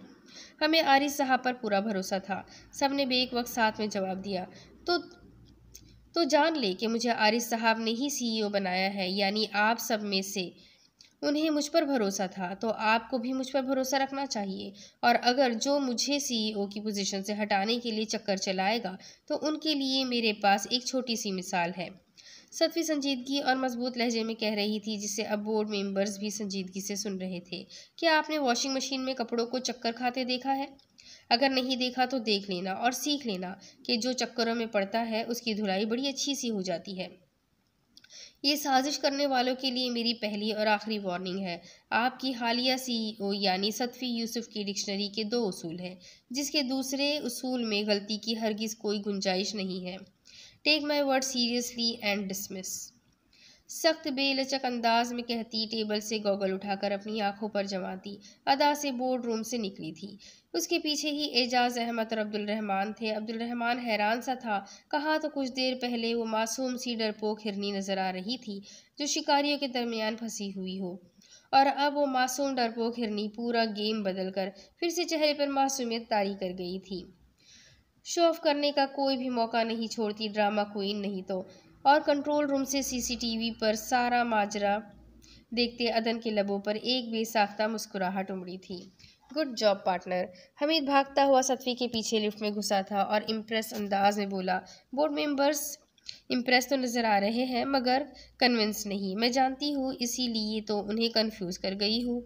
हमें आरिफ साहब पर पूरा भरोसा था सब ने बेक वक्त साथ में जवाब दिया तो तो जान ले कि मुझे आरिस साहब ने ही सीईओ e बनाया है यानी आप सब में से उन्हें मुझ पर भरोसा था तो आपको भी मुझ पर भरोसा रखना चाहिए और अगर जो मुझे सीईओ e की पोजीशन से हटाने के लिए चक्कर चलाएगा तो उनके लिए मेरे पास एक छोटी सी मिसाल है सतवी संजीदगी और मजबूत लहजे में कह रही थी जिसे अब बोर्ड मेंबर्स भी संजीदगी से सुन रहे थे क्या आपने वॉशिंग मशीन में कपड़ों को चक्कर खाते देखा है अगर नहीं देखा तो देख लेना और सीख लेना कि जो चक्करों में पड़ता है उसकी धुलाई बड़ी अच्छी सी हो जाती है ये साजिश करने वालों के लिए मेरी पहली और आखिरी वार्निंग है आपकी हालिया सीईओ e यानी सतफ़ी यूसुफ की डिक्शनरी के दो उसूल हैं जिसके दूसरे उसूल में गलती की हरगिज़ कोई गुंजाइश नहीं है take my word seriously and dismiss सख्त बेलचक अंदाज में कहती टेबल से गॉगल उठाकर अपनी आंखों पर जमाती अदा से बोर्ड रूम से निकली थी उसके पीछे ही एजाज अहमद और अब्दुल रहमान थे अब्दुल रहमान हैरान सा था कहा तो कुछ देर पहले वो मासूम सी डरपोक हिरनी नज़र आ रही थी जो शिकारियों के दरमियान फंसी हुई हो और अब वो मासूम डरपोक हिरनी पूरा गेम बदल कर फिर से चेहरे पर मासूमियत तारी कर गई थी शो ऑफ करने का कोई भी मौका नहीं छोड़ती ड्रामा क्वीन नहीं तो और कंट्रोल रूम से सीसीटीवी पर सारा माजरा देखते अदन के लबों पर एक बेसाख्ता मुस्कुराहट उमड़ी थी गुड जॉब पार्टनर हमीद भागता हुआ सतवी के पीछे लिफ्ट में घुसा था और इम्प्रेस अंदाज में बोला बोर्ड मेंबर्स इम्प्रेस तो नज़र आ रहे हैं मगर कन्विंस नहीं मैं जानती हूँ इसीलिए तो उन्हें कन्फ्यूज़ कर गई हूँ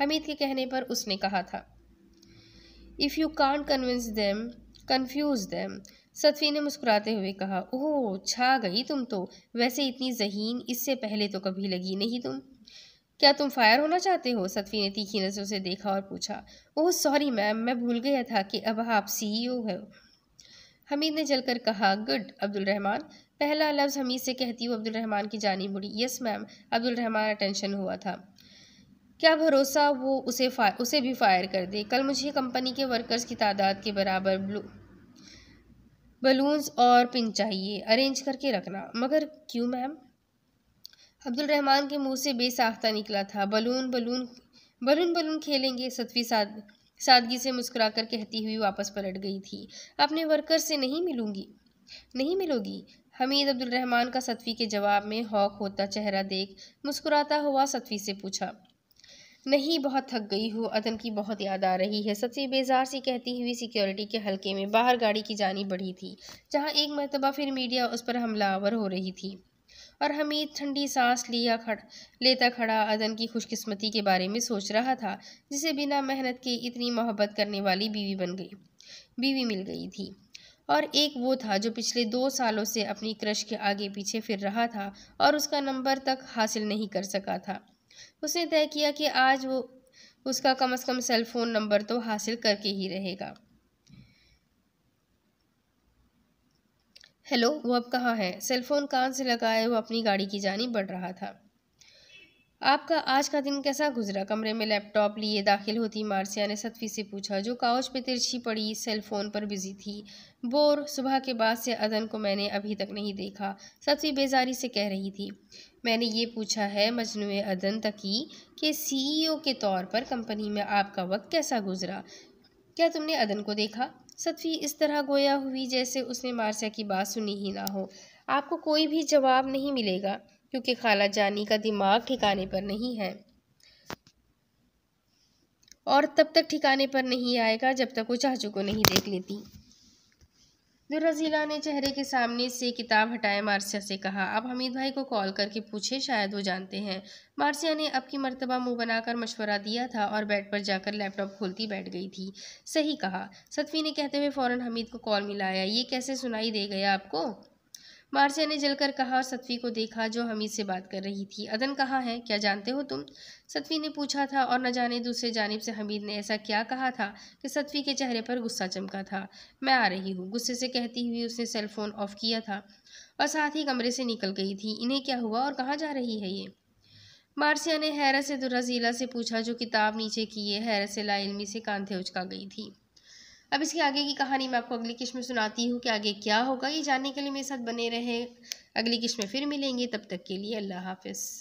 हमीद के कहने पर उसने कहा था if you can't convince them confuse them सतफी ने मुस्कुराते हुए कहा ओह छा गई तुम तो वैसे इतनी जहीन इससे पहले तो कभी लगी नहीं तुम क्या तुम फायर होना चाहते हो सतफी ने तीखी नज़र से देखा और पूछा ओह सॉरी मैम मैं भूल गया था कि अब आप सीईओ e हो हमीद ने जलकर कहा गुड अब्दुल रहमान पहला लफ्ज़ हमीद से कहती हूँ अब्दुल रहमान की जानी मुड़ी yes ma'am Abdul Rahman attention हुआ था क्या भरोसा वो उसे उसे भी फायर कर दे कल मुझे कंपनी के वर्कर्स की तादाद के बराबर ब्लू बलून्स और पिन चाहिए अरेंज करके रखना मगर क्यों मैम अब्दुल रहमान के मुंह से बेसाख्ता निकला था बलून बलून बलून बलून खेलेंगे सतवी साद सादगी से मुस्कुरा कर कहती हुई वापस पलट गई थी अपने वर्कर से नहीं मिलूंगी नहीं मिलोगी हमीद अब्दुल रहमान का सतवी के जवाब में हॉक होता चेहरा देख मुस्कुराता हुआ सतवी से पूछा नहीं बहुत थक गई हूँ अदन की बहुत याद आ रही है सबसे बेजार सी कहती हुई सिक्योरिटी के हलके में बाहर गाड़ी की जानी बढ़ी थी जहाँ एक मरतबा फिर मीडिया उस पर हमलावर हो रही थी और हमीद ठंडी सांस लिया खड़ लेता खड़ा अदन की खुशकिस्मती के बारे में सोच रहा था जिसे बिना मेहनत के इतनी मोहब्बत करने वाली बीवी बन गई बीवी मिल गई थी और एक वो था जो पिछले दो सालों से अपनी क्रश के आगे पीछे फिर रहा था और उसका नंबर तक हासिल नहीं कर सका था उसने तय किया कि आज वो उसका कम से कम सेल फोन नंबर तो हासिल करके ही रहेगा हेलो वो अब कहाँ है सेलफोन कान से लगाए वो अपनी गाड़ी की जानी बढ़ रहा था आपका आज का दिन कैसा गुजरा कमरे में लैपटॉप लिए दाखिल होती मार्सिया ने सतफी से पूछा जो काउच पे तिरछी पड़ी सेल फोन पर बिजी थी बोर सुबह के बाद से अदन को मैंने अभी तक नहीं देखा सतफी बेजारी से कह रही थी मैंने ये पूछा है मजनू अदन तकी के सीईओ e के तौर पर कंपनी में आपका वक्त कैसा गुजरा क्या तुमने अदन को देखा सतफी इस तरह गोया हुई जैसे उसने मारसिया की बात सुनी ही ना हो आपको कोई भी जवाब नहीं मिलेगा क्योंकि खाला जानी का दिमाग ठिकाने पर नहीं है और तब तक ठिकाने पर नहीं आएगा जब तक वो चाचू को नहीं देख लेती दुर्रजीला ने चेहरे के सामने से किताब हटाए मार्सिया से कहा अब हमीद भाई को कॉल करके पूछे शायद वो जानते हैं मार्सिया ने अब की मरतबा मुंह बनाकर मशवरा दिया था और बेड पर जाकर लैपटॉप खोलती बैठ गई थी सही कहा सतवी ने कहते हुए फ़ौरन हमीद को कॉल मिलाया ये कैसे सुनाई दे गया आपको मार्चिया ने जलकर कहा और सतवी को देखा जो हमीद से बात कर रही थी अदन कहाँ है क्या जानते हो तुम सतवी ने पूछा था और न जाने दूसरे जानब से हमीद ने ऐसा क्या कहा था कि सतवी के चेहरे पर गुस्सा चमका था मैं आ रही हूँ गुस्से से कहती हुई उसने सेलफोन ऑफ किया था और साथ ही कमरे से निकल गई थी इन्हें क्या हुआ और कहाँ जा रही है ये मार्सिया ने हैरत से दुर्रज़ीला से पूछा जो किताब नीचे किए हैरत से लाइलमी से कांधे उचका गई थी अब इसके आगे की कहानी मैं आपको अगली किश्त में सुनाती हूँ कि आगे क्या होगा ये जानने के लिए मेरे साथ बने रहें अगली किश्त में फिर मिलेंगे तब तक के लिए अल्लाह हाफिज़